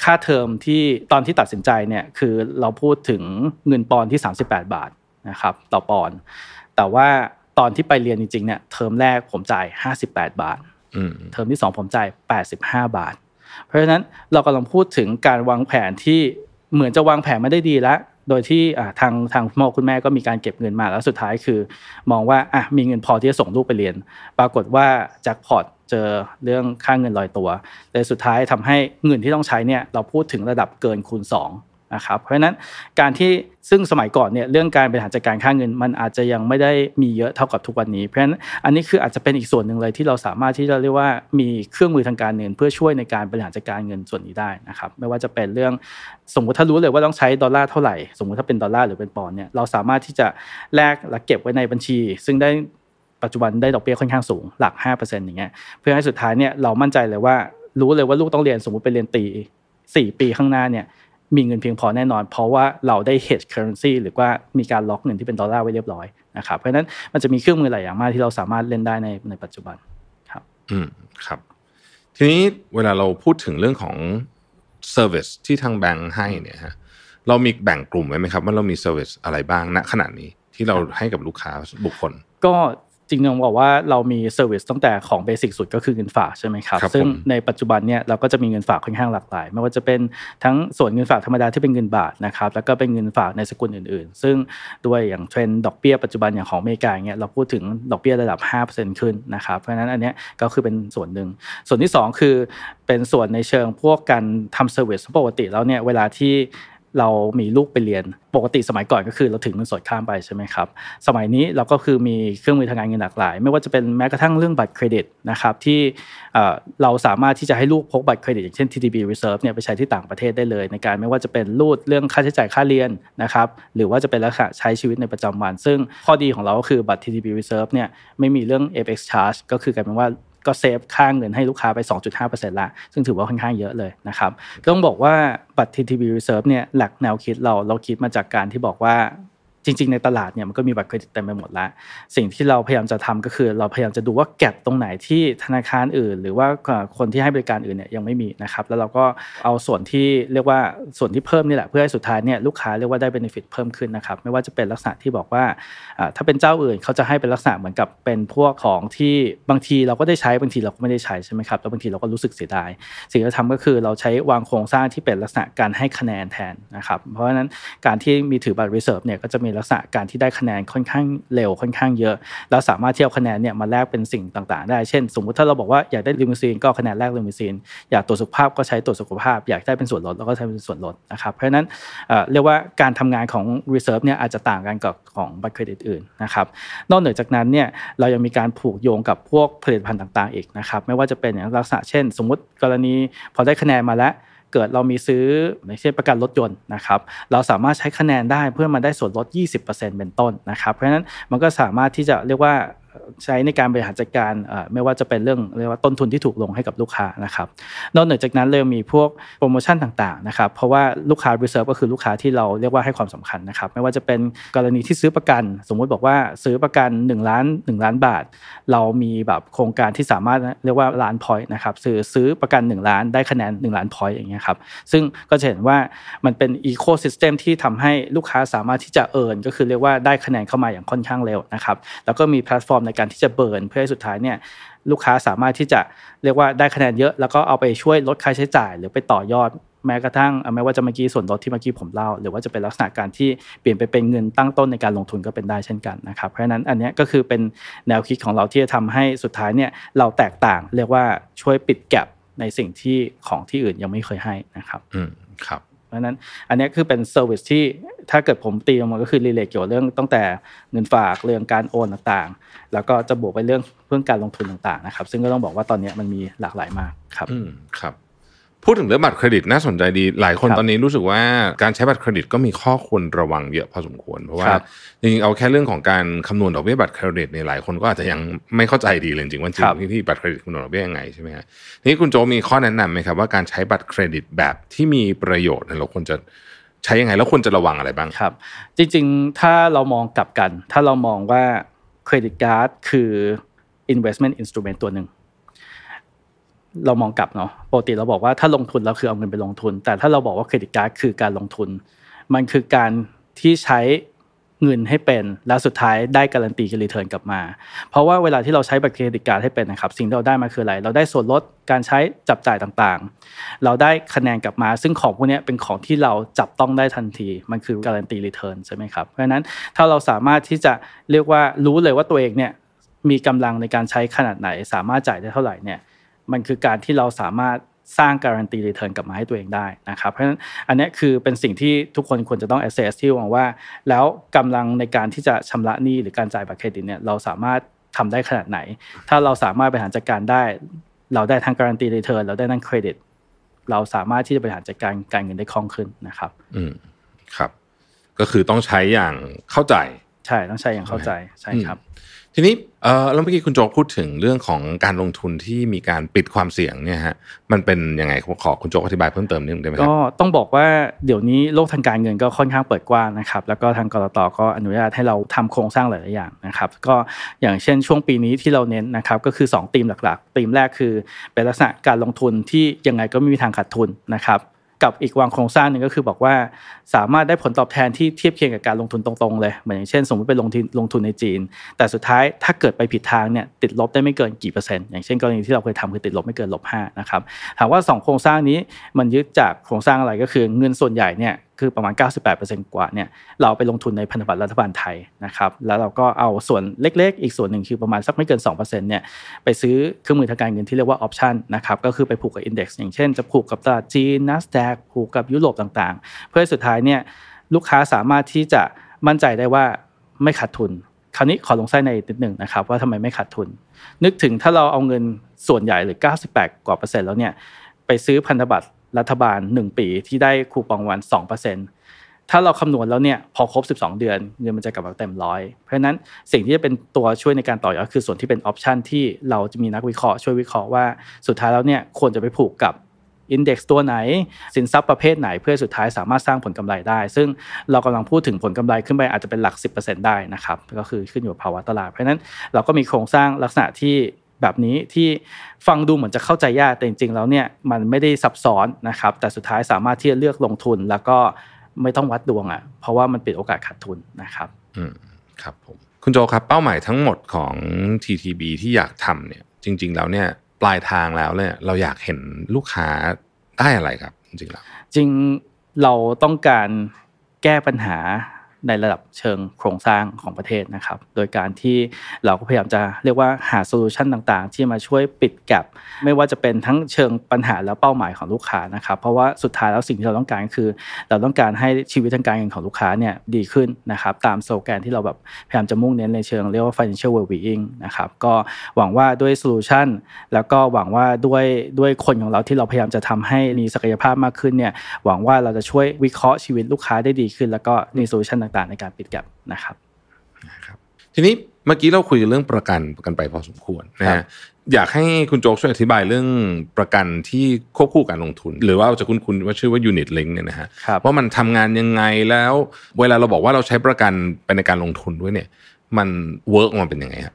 ค่าเทอมที่ตอนที่ตัดสินใจเนี่ย คือเราพูดถึงเงินปอนที่38บาทนะครับต่อปอนแต่ว่าตอนที่ไปเรียนจริง ๆเนี่ยเทอมแรกผมจ่าย58บาทเทอมที่2ผมจ่าย85บาท เพราะฉะนั้นเรากำลังพูดถึงการวางแผนที่เหมือนจะวางแผนมาได้ดีแล้วโดยที่ทางทางพ่อคุณแม่ก็มีการเก็บเงินมาแล้วสุดท้ายคือ มองว่าอ่ะมีเงินพอที่จะส่งลูกไปเรียนปรากฏว่าแจ็คพอตเจอเรื่องค่าเงินลอยตัวแต่สุดท้ายทำให้เงินที่ต้องใช้เนี่ยเราพูดถึงระดับเกินคูณ 2นะครับเพราะฉะนั้นการที่ซึ่งสมัยก่อนเนี่ยเรื่องการบริหารจัดการค่าเงิน มันอาจจะยังไม่ได้มีเยอะเท่ากับทุกวันนี้ เพราะฉะนั้นอันนี้คืออาจจะเป็นอีกส่วนหนึ่งเลยที่เราสามารถที่จะเรียกว่ามีเครื่องมือทางการเงิน เพื่อช่วยในการบริหารจัดการเงินส่วนนี้ได้นะครับไม่ว่าจะเป็นเรื่องสมมติถ้ารู้เลยว่าต้องใช้ดอลลาร์เท่าไหร่ สมมติถ้าเป็นดอลลาร์หรือเป็นปอนเนี่ยเราสามารถที่จะแลกและเก็บไว้ในบัญชี ซึ่งได้ปัจจุบันได้ดอกเบี้ยค่อนข้างสูงหลัก5%อย่างเงี้ยเพื่อให้สุดท้ายเนี่ยเรามั่นใจเลยว่ารู้เลยว่าลูกต้องเรียนสมมติไปเรียนตี4 ปีข้างหน้าเนี่ยมีเงินเพียงพอแน่นอนเพราะว่าเราได้ hedge currency หรือว่ามีการล็อกเงินที่เป็นดอลลาร์ไว้เรียบร้อยนะครับเพราะฉะนั้นมันจะมีเครื่องมือหลายอย่างมากที่เราสามารถเล่นได้ในในปัจจุบันครับ อืมครับ ทีนี้เวลาเราพูดถึงเรื่องของ service ที่ทางแบงค์ให้เนี่ยฮะเรามีแบ่งกลุ่มไว้ไหมครับว่าเรามีเซอร์วิสอะไรบ้างณขณะนี้ที่เราให้กับลูกค้าบุคคลก็จริงๆบอกว่าเรามีเซอร์วิสตั้งแต่ของเบสิกสุดก็คือเงินฝากใช่ไหมครับรบซึ่งในปัจจุบันเนี่ยเราก็จะมีเงินฝากค่อนข้างหลากหลาย ไม่ว่าจะเป็นทั้งส่วนเงินฝากธรรมดาที่เป็นเงินบาทนะครับแล้วก็เป็นเงินฝากในสกุลอื่นๆ ซึ่งด้วยอย่างเทรนด์ดอกเบี้ยปัจจุบันอย่างของอเมริกาเนี่ยเราพูดถึงดอกเบี้ยระดับ5%ขึ้นนะครับ เพราะฉะนั้นอันนี้ก็คือเป็นส่วนหนึ่งส่วนที่ 2 คือเป็นส่วนในเชิงพวกการทำเซอร์วิสปกติแล้วเนี่ยเวลาที่เรา มีลูกไปเรียน ปกติ สมัยก่อน ก็คือ เรา ถึงเงินสด ข้าม ไป ใช่ไหมครับ สมัยนี้ เราก็คือ มี เครื่องมือ ทางการเงิน หลากหลาย ไม่ว่าจะเป็น แม้กระทั่ง เรื่อง บัตรเครดิต นะครับ ที่เรา สามารถ ที่จะให้ลูก พกบัตรเครดิตอย่างเช่น t t b Reserve เนี่ย ไปใช้ที่ต่างประเทศ ได้เลย ในการ ไม่ว่าจะเป็นรูด เรื่อง ค่าใช้จ่าย ค่าเรียน นะครับ หรือว่าจะเป็นลักษณะใช้ชีวิต ในประจำวัน ซึ่ง ข้อดี ของเรา ก็คือ บัตร t t b Reserve เนี่ย ไม่มีเรื่อง FX charge ก็คือกลายเป็นว่าก็เซฟค่างเงินให้ลูกค้าไป 2.5%ละ ซึ่งถือว่าค่อนข้างเยอะเลยนะครับก็ต้องบอกว่าบัตร TTB Reserve เนี่ย หลักแนวคิดเราเราคิดมาจากการที่บอกว่าจริงๆในตลาดเนี่ยมันก็มีบัตรเครดิตเต็มไปหมดแล้ว สิ่งที่เราพยายามจะทำก็คือ เราพยายามจะดูว่าแกลบตรงไหนที่ธนาคารอื่น หรือว่าคนที่ให้บริการอื่นเนี่ยยังไม่มีนะครับแล้วเราก็เอาส่วนที่เรียกว่าส่วนที่เพิ่มนี่แหละเพื่อให้สุดท้ายเนี่ยลูกค้าเรียกว่าได้เบนฟิตเพิ่มขึ้นนะครับไม่ว่าจะเป็นลักษณะที่บอกว่าถ้าเป็นเจ้าอื่นเขาจะให้เป็นลักษณะเหมือนกับเป็นพวกของที่บางทีเราก็ได้ใช้บางทีเราก็ไม่ได้ใช้ใช่ไหมครับแล้วบางทีเราก็รู้สึกเสียดาย สิ่งที่ทำก็คือเราใช้วางโครงสร้างที่เป็นลักษณะการให้คะแนนแทนนะครับเพราะฉะนั้นการที่มีถือบัตร reserve เนี่ยก็จะมีลักษณะการที่ได้คะแนนค่อนข้างเร็วค่อนข้างเยอะเราสามารถเที่ยวคะแนนเนี่ยมาแลกเป็นสิ่งต่างๆได้เช่นสมมุติถ้าเราบอกว่าอยากได้ลิมูซีนก็คะแนนแลกลิมูซีนอยากตรวจสุขภาพก็ใช้ตรวจสุขภาพ อยากได้เป็นส่วนลดเราก็ใช้เป็นส่วนลดนะครับเพราะฉะนั้นเรียกว่าการทำงานของ Reserve เนี่ยอาจจะต่างกันกับของบัตรเครดิตอื่นนะครับนอกเหนือจากนั้นเนี่ยเรายังมีการผูกโยงกับพวกผลิตภัณฑ์ต่าง ๆอีกนะครับไม่ว่าจะเป็นอย่างลักษณะเช่น สมมติกรณี พอได้คะแนนมาแล้วเกิดเรามีซื้อ่เช่นประกันรถยนต์นะครับ เราสามารถใช้คะแนนได้เพื่อมาได้ส่วนลด 20%เป็นต้นนะครับ เพราะฉะนั้นมันก็สามารถที่จะเรียกว่าใช้ในการบริหารจัดการไม่ว่าจะเป็นเรื่องเรียกว่าต้นทุนที่ถูกลงให้กับลูกค้านะครับนอกเหนือจากนั้นเรลยมีพวกโปรโมชั่นต่างๆนะครับเพราะว่าลูกค้า reserve ก็คือลูกค้าที่เราเรียกว่าให้ความสำคัญนะครับไม่ว่าจะเป็นกรณีที่ซื้อประกัน สมมุติบอกว่าซื้อประกัน1ล้าน1ล้านบาท เรามีแบบโครงการที่สามารถเรียกว่าล้านพอยต์นะครับซื้อซื้อประกัน1ล้านได้คะแนน1ล้านพอยต์อย่างเงี้ยครับซึ่งก็จะเห็นว่ามันเป็นอีโคซิสเต็มที่ทำให้ลูกค้าสามารถที่จะเอิร์นก็คือเรียกว่าได้คะแนนเข้ามาอย่างค่อนข้างเร็วนะครับแล้วก็มีแพลตฟอร์มในการที่จะเบิร์นเพื่อให้สุดท้ายเนี่ยลูกค้าสามารถที่จะเรียกว่าได้คะแนนเยอะแล้วก็เอาไปช่วยลดค่าใช้จ่าย หรือไปต่อยอดแม้กระทั่งแม้ว่าจะเมื่อกี้ส่วนลดที่เมื่อกี้ผมเล่าหรือว่าจะเป็นลักษณะการที่เปลี่ยนไปเป็นเงินตั้งต้นในการลงทุนก็เป็นได้เช่นกันนะครับเพราะฉะนั้นอันนี้ก็คือเป็นแนวคิดของเราที่จะทำให้สุดท้ายเนี่ยเราแตกต่าง เรียกว่าช่วยปิดแกลบในสิ่งที่ของที่อื่นยังไม่เคยให้นะครับอืมครับเพราะนั้นอันนี้คือเป็นเซอร์วิสที่ถ้าเกิดผมตีออกมาก็คือรีเลทเกี่ยวเรื่องตั้งแต่เงินฝากเรื่องการโอนต่างๆ แล้วก็จะบวกไปเรื่องเพื่อการลงทุนต่างๆนะครับ ซึ่งก็ต้องบอกว่าตอนนี้มันมีหลากหลายมากครับอืมครับพูดถึงเรื่องบัตรเครดิตน่าสนใจดีหลายคนตอนนี้รู้สึกว่าการใช้บัตรเครดิตก็มีข้อควรระวังเยอะพอสมควรเพราะว่าจริงๆเอาแค่เรื่องของการคำนวณดอกเบี้ยบัตรเครดิตในหลายคนก็อาจจะยังไม่เข้าใจดีเลยจริงว่าจริงที่ที่บัตรเครดิตคำนวณดอกเบี้ยยังไงใช่ไหมฮะนี่คุณโจมีข้อแนะนำไหมครับว่าการใช้บัตรเครดิตแบบที่มีประโยชน์เราควรจะใช้ยังไงแล้วควรจะระวังอะไรบ้างครับ จริงๆถ้าเรามองกลับกันถ้าเรามองว่าเครดิตการ์ดคือ investment instrument ตัวหนึ่งเรามองกลับเนาะปกติเราบอกว่าถ้าลงทุนเราคือเอาเงินไปลงทุน แต่ถ้าเราบอกว่าเครดิตการ์ดคือการลงทุน มันคือการที่ใช้เงินให้เป็น แล้วสุดท้ายได้การันตีการีเทิร์นกลับมา เพราะว่าเวลาที่เราใช้บัตรเครดิตการ์ดให้เป็นนะครับ สิ่งที่เราได้มาคืออะไร เราได้ส่วนลดการใช้จับจ่ายต่างๆ เราได้คะแนนกลับมา ซึ่งของพวกนี้เป็นของที่เราจับต้องได้ทันที มันคือการันตีรีเทิร์นใช่ไหมครับ เพราะฉะนั้นถ้าเราสามารถที่จะเรียกว่ารู้เลยว่าตัวเองเนี่ยมีกำลังในการใช้ขนาดไหน สามารถจ่ายได้เท่าไหร่เนี่ยมันคือการที่เราสามารถสร้างการันตีรีเทิร์นกลับมาให้ตัวเองได้นะครับ เพราะฉะนั้นอันนี้คือเป็นสิ่งที่ทุกคนควรจะต้อง assess ที่งว่า แล้วกำลังในการที่จะชำระหนี้หรือการจ่ายบัตรเครดิตเนี่ย เราสามารถทำได้ขนาดไหน ถ้าเราสามารถบริหารจัดการได้ เราได้ทั้งการันตีรีเทิร์นเราได้ทั้งเครดิต เราสามารถที่จะบริหารจัดการการเงินได้คล่องขึ้นนะครับอืมครับ ก็คือต้องใช้อย่างเข้าใจใช่ต้องใช้อย่างเข้าใจใช่ครับทีนี้เออแล้วเมื่อกี้คุณโจพูดถึงเรื่องของการลงทุนที่มีการปิดความเสี่ยงเนี่ยฮะ มันเป็นยังไงขอคุณโจอธิบายเพิ่มเติมนิดนึงได้ไหมครับก็ต้องบอกว่าเดี๋ยวนี้โลกทางการเงินก็ค่อนข้างเปิดกว้างนะครับ แล้วก็ทางกรตก็อนุญาตให้เราทำโครงสร้างหลาย ๆ อย่างนะครับ ก็อย่างเช่นช่วงปีนี้ที่เราเน้นนะครับ ก็คือ2ธีมหลักๆธีมแรกคือเป็นลักษณะการลงทุนที่ยังไงก็ไม่มีทางขาดทุนนะครับกับอีกวางโครงสร้างหนึ่งก็คือบอกว่าสามารถได้ผลตอบแทนที่เทียบเคียงกับการลงทุนตรงๆเลยเหมือนอย่างเช่นสมมติไปลงทุนลงทุนในจีน แต่สุดท้ายถ้าเกิดไปผิดทางเนี่ยติดลบได้ไม่เกินกี่เปอร์เซ็นต์อย่างเช่นกรณีที่เราเคยทำคือติดลบไม่เกินลบห้านะครับถามว่า 2 โครงสร้างนี้มันยึดจากโครงสร้างอะไรก็คือเงินส่วนใหญ่เนี่ยคือประมาณ 98%กว่าเนี่ย เราไปลงทุนในพันธบัตรรัฐบาลไทยนะครับ แล้วเราก็เอาส่วนเล็กๆ อีกส่วนหนึ่งคือประมาณสักไม่เกิน 2%เนี่ย ไปซื้อเครื่องมือทางการเงินที่เรียกว่าออปชันนะครับก็คือไปผูกกับอินเด็กซ์อย่างเช่นจะผูกกับตลาดจีนนัสแดกผูกกับยุโรปต่างๆ เพื่อสุดท้ายเนี่ยลูกค้าสามารถที่จะมั่นใจได้ว่าไม่ขาดทุน คราวนี้ขอลงไส้ในนิดหนึ่งนะครับว่าทำไมไม่ขาดทุน นึกถึงถ้าเราเอาเงินส่วนใหญ่หรือ 98กว่าเปอร์เซ็นต์แล้วเนี่ยไปซื้อพันธบัตรรัฐบาล 1 ปีที่ได้คูปองวัน 2%ถ้าเราคำนวณแล้วเนี่ยพอครบ 12 เดือนเงินมันจะกลับมาเต็มร้อยเพราะฉะนั้นสิ่งที่จะเป็นตัวช่วยในการต่อยอดคือส่วนที่เป็นออปชันที่เราจะมีนักวิเคราะห์ช่วยวิเคราะห์ว่าสุดท้ายแล้วเนี่ยควรจะไปผูกกับอินเด็กซ์ตัวไหน สินทรัพย์ประเภทไหนเพื่อสุดท้ายสามารถสร้างผลกำไรได้ ซึ่งเรากำลังพูดถึงผลกำไรขึ้นไปอาจจะเป็นหลัก 10%ได้นะครับก็คือขึ้นอยู่กับภาวะตลาดเพราะฉะนั้นเราก็มีโครงสร้างลักษณะที่แบบนี้ที่ฟังดูเหมือนจะเข้าใจยากแต่จริงๆ แล้วเนี่ยมันไม่ได้ซับซ้อนนะครับแต่สุดท้ายสามารถที่จะเลือกลงทุนแล้วก็ไม่ต้องวัดดวงอะ่ะเพราะว่ามันเป็นโอกาสขาดทุนนะครับอืมครับผมคุณโจครับเป้าหมายทั้งหมดของ TTB ที่อยากทำเนี่ยจริง ๆ แล้วเนี่ยปลายทางแล้วเนี่ยเราอยากเห็นลูกค้าได้อะไรครับจริงๆแล้วจริงเราต้องการแก้ปัญหาในระดับเชิงโครงสร้างของประเทศนะครับ โดยการที่เราก็พยายามจะเรียกว่าหาโซลูชันต่างๆ ที่มาช่วยปิดแกลไม่ว่าจะเป็นทั้งเชิงปัญหาและเป้าหมายของลูกค้านะครับ เพราะว่าสุดท้ายแล้วสิ่งที่เราต้องการคือ เราต้องการให้ชีวิตทางการเงินของลูกค้าเนี่ยดีขึ้นนะครับตามโซแกน ที่เราแบบพยายามจะมุ่งเน้นในเชิงเรียกว่า financial well-being นะครับ ก็หวังว่าด้วยโซลูชันแล้วก็หวังว่าด้วยด้วยคนของเราที่เราพยายามจะทำให้มีศักยภาพมากขึ้นเนี่ยหวังว่าเราจะช่วยวิเคราะห์ชีวิตลูกค้าได้ดีขึ้น แล้วก็มีโซลูชันต่างๆในการปิดแกลบนะครับนะครับ ทีนี้เมื่อกี้เราคุยเรื่องประกันประกันไปพอสมควรนะฮะอยากให้คุณโจ๊กช่วยอธิบายเรื่องประกันที่ควบคู่การลงทุน หรือว่าจะคุณคุณว่าชื่อว่ายูนิตลิงเนี่ยนะฮะว่ามันทำงานยังไงแล้ว เวลาเราบอกว่าเราใช้ประกันไปในการลงทุนด้วยเนี่ย มันเวิร์กมันเป็นยังไงครับ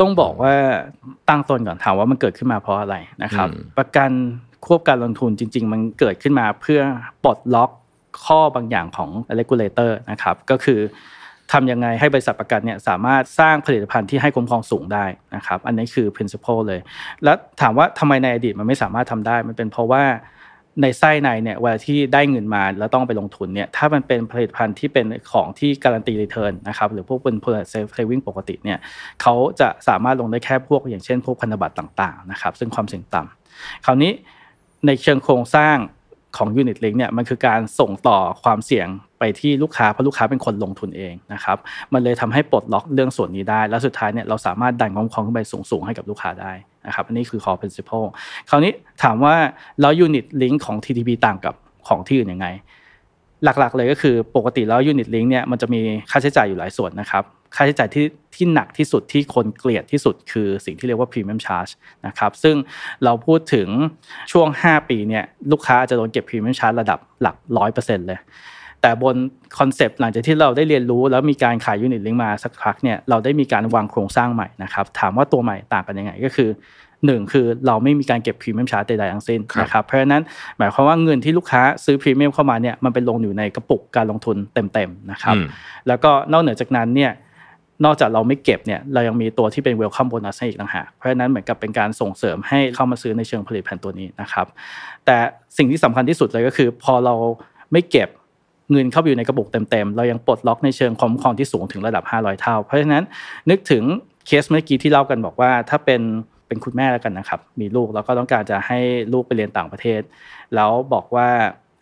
ต้องบอกว่าตั้งต้นก่อนถามว่ามันเกิดขึ้นมาเพราะอะไรนะครับ ประกันควบการลงทุนจริง ๆ มันเกิดขึ้นมาเพื่อปลดล็อกข้อบางอย่างของ regulator นะครับก็คือทำยังไงให้บริษัทประกันเนี่ยสามารถสร้างผลิตภัณฑ์ที่ให้คุ้มครองสูงได้นะครับอันนี้คือ principle เลย แล้วถามว่าทำไมในอดีตมันไม่สามารถทำได้ มันเป็นเพราะว่าในไส้ในเนี่ยเวลาที่ได้เงินมาแล้วต้องไปลงทุนเนี่ยถ้ามันเป็นผลิตภัณฑ์ที่เป็นของที่การันตีรีเทิร์นนะครับหรือพวกเป็นเพอร์เซฟเวิ s งปกติเนี่ยเขาจะสามารถลงได้แค่พวกอย่างเช่นพวกพันธบัตรต่าง ๆนะครับ ซึ่งความเสี่ยงต่ำคราวนี้ในเชิงโครงสร้างของยูนิตลิงเนี่ยมันคือการส่งต่อความเสี่ยงไปที่ลูกค้าเพราะลูกค้าเป็นคนลงทุนเองนะครับ มันเลยทำให้ปลดล็อกเรื่องส่วนนี้ได้ แล้วสุดท้ายเนี่ยเราสามารถดันความคล่องขึ้นไปสูงๆให้กับลูกค้าได้นะครับ อันนี้คือ core principle คราวนี้ถามว่าแล้ว Unit Link ของ TTP ต่างกับของที่อื่นยังไง หลักๆ เลยก็คือปกติแล้วยูนิตลิงเนี่ยมันจะมีค่าใช้จ่ายอยู่หลายส่วนนะครับค่าใช้จ่ายที่ที่หนักที่สุดที่คนเกลียดที่สุดคือสิ่งที่เรียกว่าพรีเมียมชาร์จนะครับซึ่งเราพูดถึงช่วง 5 ปีเนี่ยลูกค้าจะโดนเก็บพรีเมียมชาร์จระดับหลัก100%เลยแต่บนคอนเซปต์หลังจากที่เราได้เรียนรู้แล้วมีการขายยูนิตลิงมาสักพักเนี่ยเราได้มีการวางโครงสร้างใหม่นะครับถามว่าตัวใหม่ต่างกันยังไงก็คือหนึ่งคือเราไม่มีการเก็บพรีเมียมชาร์จใดๆทั้งสิ้นนะครับเพราะฉะนั้นหมายความว่าเงินที่ลูกค้าซื้อพรีเมียมเข้ามาเนี่ยมันเป็นลงอยู่ในกระปุกการลงทุนเต็มๆนะครับแล้วก็นอกเหนือจากนั้นเนี่ยนอกจากเราไม่เก็บเนี่ยเรายังมีตัวที่เป็นเวลคัมโบนัสให้อีกต่างหากเพราะฉะนั้นเหมือนกับเป็นการส่งเสริมให้เข้ามาซื้อในเชิงผลิตภัณฑ์ตัวนี้นะครับแต่สิ่งที่สำคัญที่สุดเลยก็คือ พอเราไม่เก็บเงินเข้าอยู่ในกระปุกเต็ม ๆ เรายังปลดล็อกในเชิงความครองที่สูงถึงระดับ 500 เท่าเพราะฉะนั้นนึกถึงเคสเมื่อกี้ที่เล่ากันบอกว่าถ้าเป็นเป็นคุณแม่แล้วกันนะครับมีลูกแล้วก็ต้องการจะให้ลูกไปเรียนต่างประเทศ แล้วบอกว่า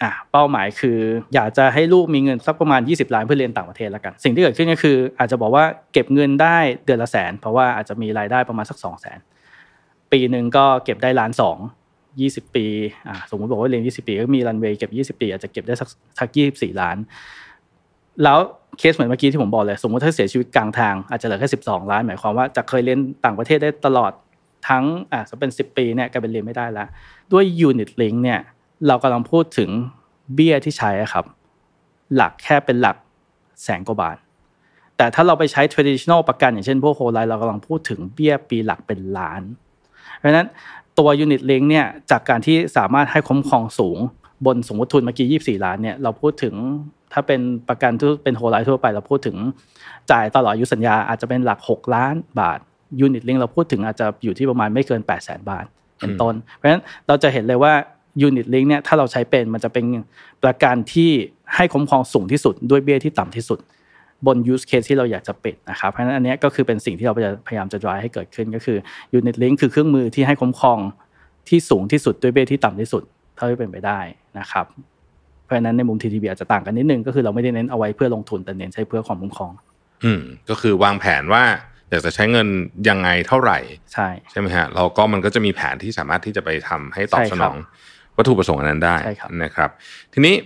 อ่ะเป้าหมายคืออยากจะให้ลูกมีเงินสักประมาณ 20ล้านเพื่อเรียนต่างประเทศแล้วกัน สิ่งที่เกิดขึ้นก็คือ อาจจะบอกว่าเก็บเงินได้เดือนละแสน เพราะว่าอาจจะมีรายได้ประมาณสัก 2 0 0แสนปีหนึ่งก็เก็บได้ล้านสองยี่สิบปีอ่าสมมติบอกว่าเรียนยี่สิบปีก็มีรันเวย์เก็บยี่สิบปีอาจจะเก็บได้สักสักยี่สิบสี่ล้าน แล้วเคสเหมือนเมื่อกี้ที่ผมบอกเลยสมมติถ้าเสียชีวิตกลางทางอาจจะเหลือแค่สิบสองล้านหมายความว่าจะเคยเรียนต่างประเทศได้ตลอดทั้งอ่าจะเป็นสิบปีเนี่ยกลายเป็นเรียนไม่ได้ละด้วยยูนิตลิงเนี่ยเรากำลังพูดถึงเบี้ยที่ใช้ครับ หลักแค่เป็นหลักแสนกว่าบาท แต่ถ้าเราไปใช้ traditional ประกันอย่างเช่น พวกโฮไลเรากำลังพูดถึงเบี้ยปีหลักเป็นล้าน เพราะนั้นตัวยูนิตเลงเนี่ยจากการที่สามารถให้คุ้มครองสูงบนสมมติทุนเมื่อกี้24 ล้านเนี่ยเราพูดถึงถ้าเป็นประกันที่เป็นโฮไลทั่วไปเราพูดถึงจ่ายตลอดอายุสัญญาอาจจะเป็นหลัก6ล้าน บาทยูนิตเลงเราพูดถึงอาจจะอยู่ที่ประมาณไม่เกิน 8 0 0แสนบาทเป็นต้น เพราะฉะนั้นเราจะเห็นเลยว่ายูนิตลิงเนี่ยถ้าเราใช้เป็นมันจะเป็นประกันที่ให้คุ้มครองสูงที่สุดด้วยเบี้ยที่ต่ำที่สุด บนยูสเคสที่เราอยากจะปิดนะครับเพราะฉะนั้นอันนี้ก็คือเป็นสิ่งที่เราพยายามจะ drive ให้เกิดขึ้นก็คือยูนิตลิงคือ เครื่องมือที่ให้คุ้มครองที่สูงที่สุดด้วยเบี้ยที่ต่ำที่สุด เท่าที่เป็นไปได้นะครับเพราะฉะนั้นในมุม TTB อาจจะต่างกันนิดนึงก็คือเราไม่ได้เน้นเอาไว้เพื่อลงทุนแต่เน้นใช้เพื่อความคุ้มครอง อืม ก็คือวางแผนว่าอยากจะใช้เงินยังไงเท่าไหร่ ใช่ ใช่ไหมฮะเราก็มันก็จะมีแผนที่สามารถที่จะไปทำให้ตอบสนองวัตถุประสงค์อันนั้นได้นะครับ ทีนี้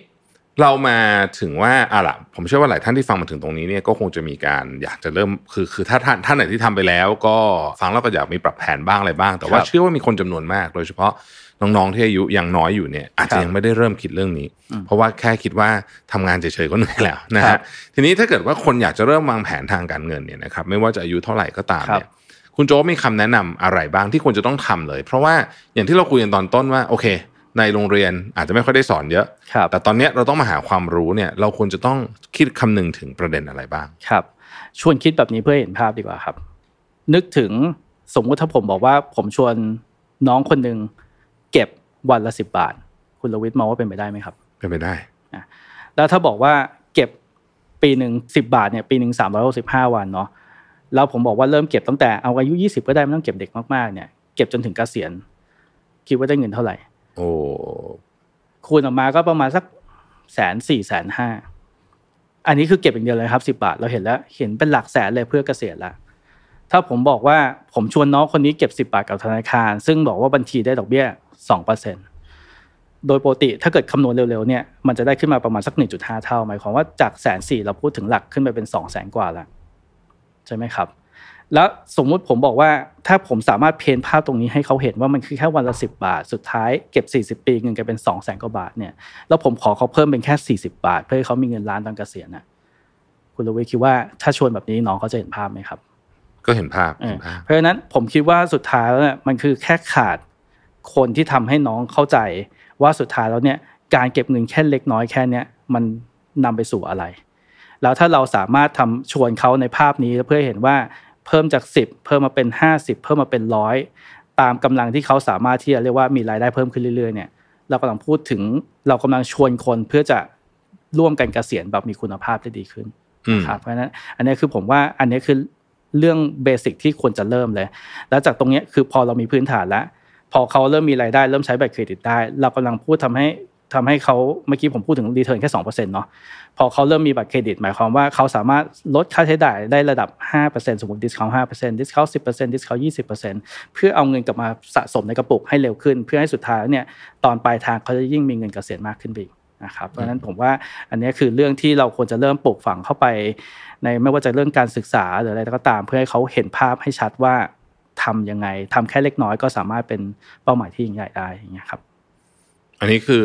เรามาถึงว่าอะล่ะ ผมเชื่อว่าหลายท่านที่ฟังมาถึงตรงนี้เนี่ยก็คงจะมีการ อยากจะเริ่มคือคือถ้าท่านท่านไหนที่ทำไปแล้ว ก็ฟังแล้วก็อยากมีปรับแผนบ้างอะไรบ้าง แต่ว่าเชื่อว่ามีคนจำนวนมากโดยเฉพาะน้องๆที่อายุยังน้อยอยู่เนี่ยอาจจะยังไม่ได้เริ่มคิดเรื่องนี้ เพราะว่าแค่คิดว่าทำงานเฉยๆก็เหนื่อยแล้วนะฮะทีนี้ถ้าเกิดว่าคนอยากจะเริ่มวางแผนทางการเงินเนี่ยนะครับไม่ว่าจะอายุเท่าไหร่ก็ตามเนี่ยคุณโจ้มีคำแนะนำอะไรบ้างที่ควรจะต้องทำเลย เพราะว่าอย่างที่เราคุยกันตอนต้นว่าโอเคในโรงเรียนอาจจะไม่ค่อยได้สอนเยอะ แต่ตอนนี้เราต้องมาหาความรู้เนี่ย เราควรจะต้องคิดคำนึงถึงประเด็นอะไรบ้างครับ ชวนคิดแบบนี้เพื่อเห็นภาพดีกว่าครับ นึกถึงสมมุติถ้าผมบอกว่าผมชวนน้องคนหนึ่งเก็บวันละสิบบาท คุณลวิทย์มองว่าเป็นไปได้ไหมครับ เป็นไปได้ แล้วถ้าบอกว่าเก็บปีหนึ่งสิบบาทเนี่ยปีหนึ่งสามร้อยหกสิบห้าวันเนาะ แล้วผมบอกว่าเริ่มเก็บตั้งแต่เอาอายุยี่สิบก็ได้ไม่ต้องเก็บเด็กมากๆเนี่ยเก็บจนถึงเกษียณ คิดว่าได้เงินเท่าไหร่โอ้คูณออกมาก็ประมาณสักแสนสี่แสนห้าอันนี้คือเก็บอย่างเดียวเลยครับสิบาทเราเห็นแล้ว เห็นเป็นหลักแสนเลยเพื่อเกษียณละ ถ้าผมบอกว่าผมชวนน้องคนนี้เก็บสิบาทกับธนาคาร ซึ่งบอกว่าบัญชีได้ดอกเบี้ยสองเปอร์เซ็นโดยปกติถ้าเกิดคำนวณเร็วๆเนี่ยมันจะได้ขึ้นมาประมาณสักหหนึ่งจุด้าเท่าหมายความว่าจากแสนสี่เราพูดถึงหลักขึ้นไปเป็นสองแสนกว่าละใช่ไหมครับแล้วสมมุติผมบอกว่าถ้าผมสามารถเพนภาพตรงนี้ให้เขาเห็นว่ามันคือแค่วันละสิบาท สุดท้ายเก็บ40ปีเงินกลายเป็น2องแสนกว่าบาทเนี่ยแล้วผมขอเขาเพิ่มเป็นแค่40บาทเพื่อให้เขามีเงินล้านตอนเกษียณน่ะคุณลวีคิดว่าถ้าชวนแบบนี้น้องเขาจะเห็นภาพไหมครับ ก็เห็นภาพเพราะฉะนั้นผมคิดว่าสุดท้ายแล้วเนี่ยมันคือแค่ขาดคนที่ทำให้น้องเข้าใจว่าสุดท้ายแล้วเนี่ยการเก็บเงินแค่เล็กน้อยแค่เนี้ยมันนำไปสู่อะไร แล้วถ้าเราสามารถทำชวนเขาในภาพนี้เพื่อเห็นว่าเพิ่มจาก10เพิ่มมาเป็น50เพิ่มมาเป็นร้อยตามกำลังที่เขาสามารถที่จะเรียกว่ามีรายได้เพิ่มขึ้นเรื่อยๆเนี่ยเรากำลังพูดถึงเรากำลังชวนคนเพื่อจะร่วมกันเกษียณแบบมีคุณภาพได้ดีขึ้นนะครับเพราะฉะนั้นอันนี้คือผมว่าอันนี้คือเรื่องเบสิกที่ควรจะเริ่มเลย แล้วจากตรงนี้คือพอเรามีพื้นฐานแล้ว พอเขาเริ่มมีรายได้เริ่มใช้บัตรเครดิตได้ เรากำลังพูดทำใหทำให้เขาเมื่อกี้ผมพูดถึงรีเทิร์นแค่สองเปอร์เซ็นต์เนาะพอเขาเริ่มมีบัตรเครดิตหมายความว่าเขาสามารถลดค่าใช้จ่ายได้ระดับห้าเปอร์เซ็นต์สมมติดิสคาวห้าเปอร์เซ็นต์ดิสคาวสิบเปอร์เซ็นต์ดิสคาวยี่สิบเปอร์เซ็นต์เพื่อเอาเงินกลับมาสะสมในกระปุกให้เร็วขึ้นเพื่อให้สุดท้ายเนี่ยตอนปลายทางเขาจะยิ่งมีเงินเกษียณมากขึ้นไปนะครับเพราะะนั้นผมว่าอันนี้คือเรื่องที่เราควรจะเริ่มปลูกฝังเข้าไป ในไม่ว่าจะเรื่องการศึกษา หรืออะไรก็ตาม เพื่อให้เขาเห็นภาพให้ชัดว่าทำยังไงทำแค่เล็กน้อยก็สามารถเป็นเป้าหมายที่ยิ่งใหญ่ได้อย่างเงี้ยครับอันนี้คือ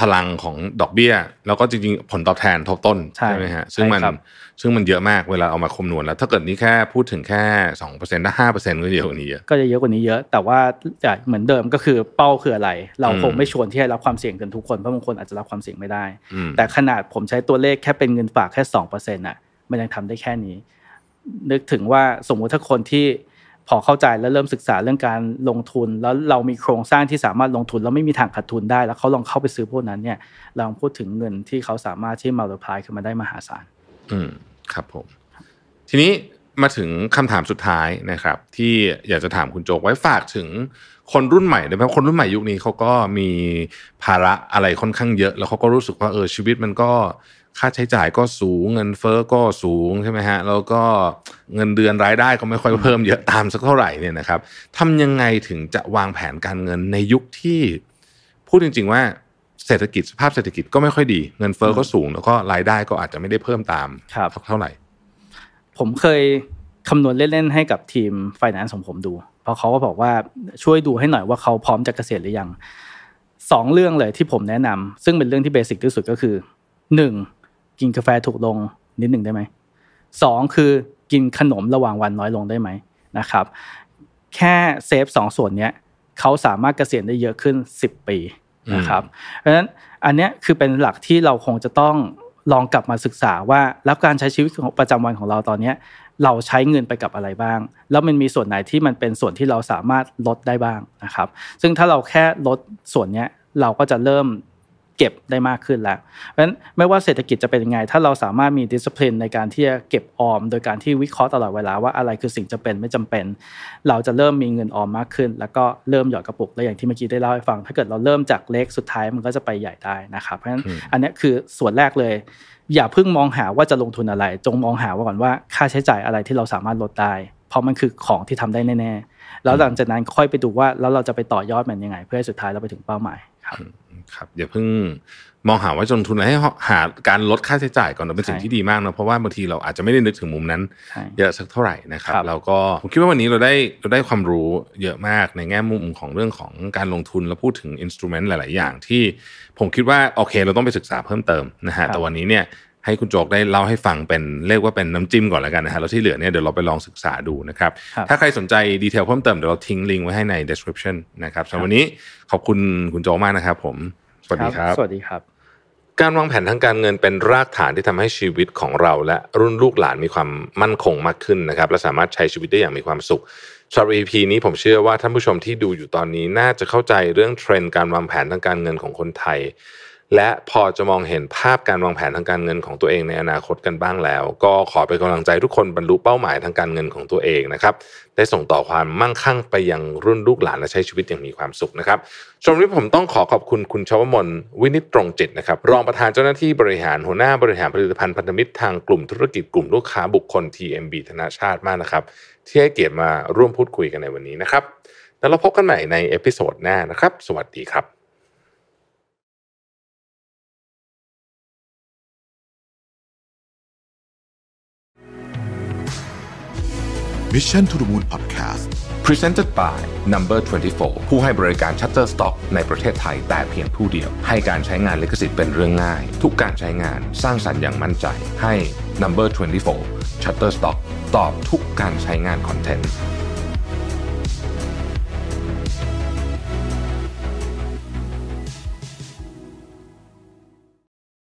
พลังของดอกเบี้ยแล้วก็จริงๆผลตอบแทนทบต้นใช่ไหมฮะ ซึ่งมันซึ่งมันเยอะมากเวลาเอามาคำนวณแล้ว ถ้าเกิดนี้แค่พูดถึงแค่สองเปอร์เซ็นต์ถ้าห้าเปอร์เซ็นต์ก็เยอะกว่านี้เยอะก็จะเยอะกว่านี้เยอะแต่ว่าเหมือนเดิมก็คือ เป้าคืออะไร เราคงไม่ชวนที่จะรับความเสี่ยงกันทุกคนเพราะบางคนอาจจะรับความเสี่ยงไม่ได้แต่ขนาดผมใช้ตัวเลขแค่เป็นเงินฝากแค่สองเปอร์เซ็นต์อ่ะมันยังทำได้แค่นี้ นึกถึงว่าสมมุติถ้าคนที่พอเข้าใจแล้วเริ่มศึกษาเรื่องการลงทุนแล้วเรามีโครงสร้างที่สามารถลงทุน แล้วไม่มีทางขาดทุนได้แล้วเขาลองเข้าไปซื้อพวกนั้น เนี่ยลองพูดถึงเงินที่เขาสามารถที่มาลพลายขึ้นมาได้มหาศาลอืมครับผม ทีนี้มาถึงคำถามสุดท้ายนะครับ ที่อยากจะถามคุณโจกไว้ฝากถึงคนรุ่นใหม่เลยเพราะคนรุ่นใหม่ยุคนี้เขาก็มีภาระอะไรค่อนข้างเยอะ แล้วเขาก็รู้สึกว่าเออชีวิตมันก็ค่าใช้จ่ายก็สูงเงินเฟอ้อก็สูงใช่ไหมฮะ แล้วก็เงินเดือนรายได้ก็ไม่ค่อยเพิ่มเยอะตามสักเท่าไหร่เนี่ยนะครับทำยังไงถึงจะวางแผนการเงินในยุคที่ พูดจริง ๆว่า เศรษฐกิจสภาพเศรษฐกิจก็ไม่ค่อยดีเงินเฟอ้อก็สูง แล้วก็รายได้ก็อาจจะไม่ได้เพิ่มตามัเท่าไหร่ ผมเคยคำนวณเล่นๆ ให้กับทีมไฟแนนซ์ของผมดูเพราะเขาก็บอกว่าช่วยดูให้หน่อยว่าเขาพร้อมจะเกษียณหรือยังสองเรื่องเลยที่ผมแนะนำซึ่งเป็นเรื่องที่เบสิกที่สุดก็คือหนึ่งกินกาแฟถูกลงนิดหนึ่งได้ไหมสองคือกินขนมระหว่างวันน้อยลงได้ไหมนะครับ แค่เซฟสองส่วนเนี้ยเขาสามารถเกษียณได้เยอะขึ้นสิบปีนะครับ เพราะฉะนั้นอันเนี้ยคือเป็นหลักที่เราคงจะต้องลองกลับมาศึกษาว่าแล้วการใช้ชีวิตของประจำวันของเราตอนเนี้ย เราใช้เงินไปกับอะไรบ้าง แล้วมันมีส่วนไหนที่มันเป็นส่วนที่เราสามารถลดได้บ้างนะครับ ซึ่งถ้าเราแค่ลดส่วนเนี้ย เราก็จะเริ่มเก็บได้มากขึ้นแล้ว เพราะฉะนั้นไม่ว่าเศรษฐกิจจะเป็นยังไง ถ้าเราสามารถมีดิสซิ п ลินในการที่จะเก็บออม โดยการที่วิเคราะห์ตลอดเวลาว่าอะไรคือสิ่งจะเป็นไม่จำเป็น เราจะเริ่มมีเงินออมมากขึ้น แล้วก็เริ่มหยอดกระปุกและอย่างที่เมื่อกี้ได้เล่าให้ฟัง ถ้าเกิดเราเริ่มจากเล็กสุดท้ายมันก็จะไปใหญ่ได้นะครับ เพราะฉะนั้นอันนี้คือส่วนแรกเลยอย่าเพิ่งมองหาว่าจะลงทุนอะไร จงมองหาว่าก่อนว่าค่าใช้จ่ายอะไรที่เราสามารถลดได้เพราะมันคือของที่ทำได้แน่ๆแล้วหลังจากนั้นค่อยไปดูว่าแล้วเราจะไปต่อยอดมันยังไง เพื่อให้สุดท้ายเราไปถึงเป้าหมายครับครับอย่าเพิ่งมองหาว่าจนทุนให้หาการลดค่าใช้จ่ายก่อนเป็นสิ่งที่ดีมากนะเพราะว่าบางทีเราอาจจะไม่ได้นึกถึงมุมนั้น เยอะสักเท่าไหร่นะครับเราก็ผมคิดว่าวันนี้เราได้เราได้ความรู้เยอะมากในแง่มุมของเรื่องของการลงทุนและพูดถึงอินสตูเมนต์หลาย ๆ อย่างที่ผมคิดว่าโอเคเราต้องไปศึกษาเพิ่มเติมนะฮะแต่วันนี้เนี่ยให้คุณโจกได้เล่าให้ฟังเป็นเรียกว่าเป็นน้ำจิ้มก่อนแล้วกันนะฮะแล้วที่เหลือเนี่ยเดี๋ยวเราไปลองศึกษาดูนะครับถ้าใครสนใจดีเทลเพิ่มเติมเดี๋ยวเราทิ้งลิงก์ไว้ให้ใน description นะครับสำหรับวันนี้ขอบคุณคุณโจมากนะครับ ผม สวัสดีครับ สวัสดีครับ การวางแผนทางการเงินเป็นรากฐานที่ทำให้ชีวิตของเรา และรุ่นลูกหลานมีความมั่นคงมากขึ้นนะครับ และสามารถใช้ชีวิตได้อย่างมีความสุขสำหรับ EP นี้ผมเชื่อว่าท่านผู้ชมที่ดูอยู่ตอนนี้น่าจะเข้าใจเรื่องเทรนด์การวางแผนทางการเงินของคนไทยและพอจะมองเห็นภาพการวางแผนทางการเงินของตัวเองในอนาคตกันบ้างแล้ว ก็ขอเป็นกำลังใจทุกคนบรรลุเป้าหมายทางการเงินของตัวเองนะครับได้ส่งต่อความมั่งคั่งไปยังรุ่นลูกหลานและใช้ชีวิตอย่างมีความสุขนะครับ ชมนี้ผมต้องขอขอบคุณคุณชวมนวินิตตรงจิตนะครับ รองประธานเจ้าหน้าที่บริหารหัวหน้าบริหารผลิตภัณฑ์พันธมิตรทางกลุ่มธุรกิจกลุ่มลูกค้าบุคคล TMB ธนาชาติมากนะครับ ที่ให้เกียรติมาร่วมพูดคุยกันในวันนี้นะครับแล้วเราพบกันใหม่ในเอพิโซดหน้านะครับ สวัสดีครับ Mission to the Moon Podcast Presented by Number 24ผู้ให้บริการ Shutterstock ในประเทศไทยแต่เพียงผู้เดียวให้การใช้งานลิขสิทธิ์เป็นเรื่องง่าย ทุกการใช้งานสร้างสรรค์อย่างมั่นใจให้ Number 24 Shutterstock ตอบทุกการใช้งานคอนเทนต์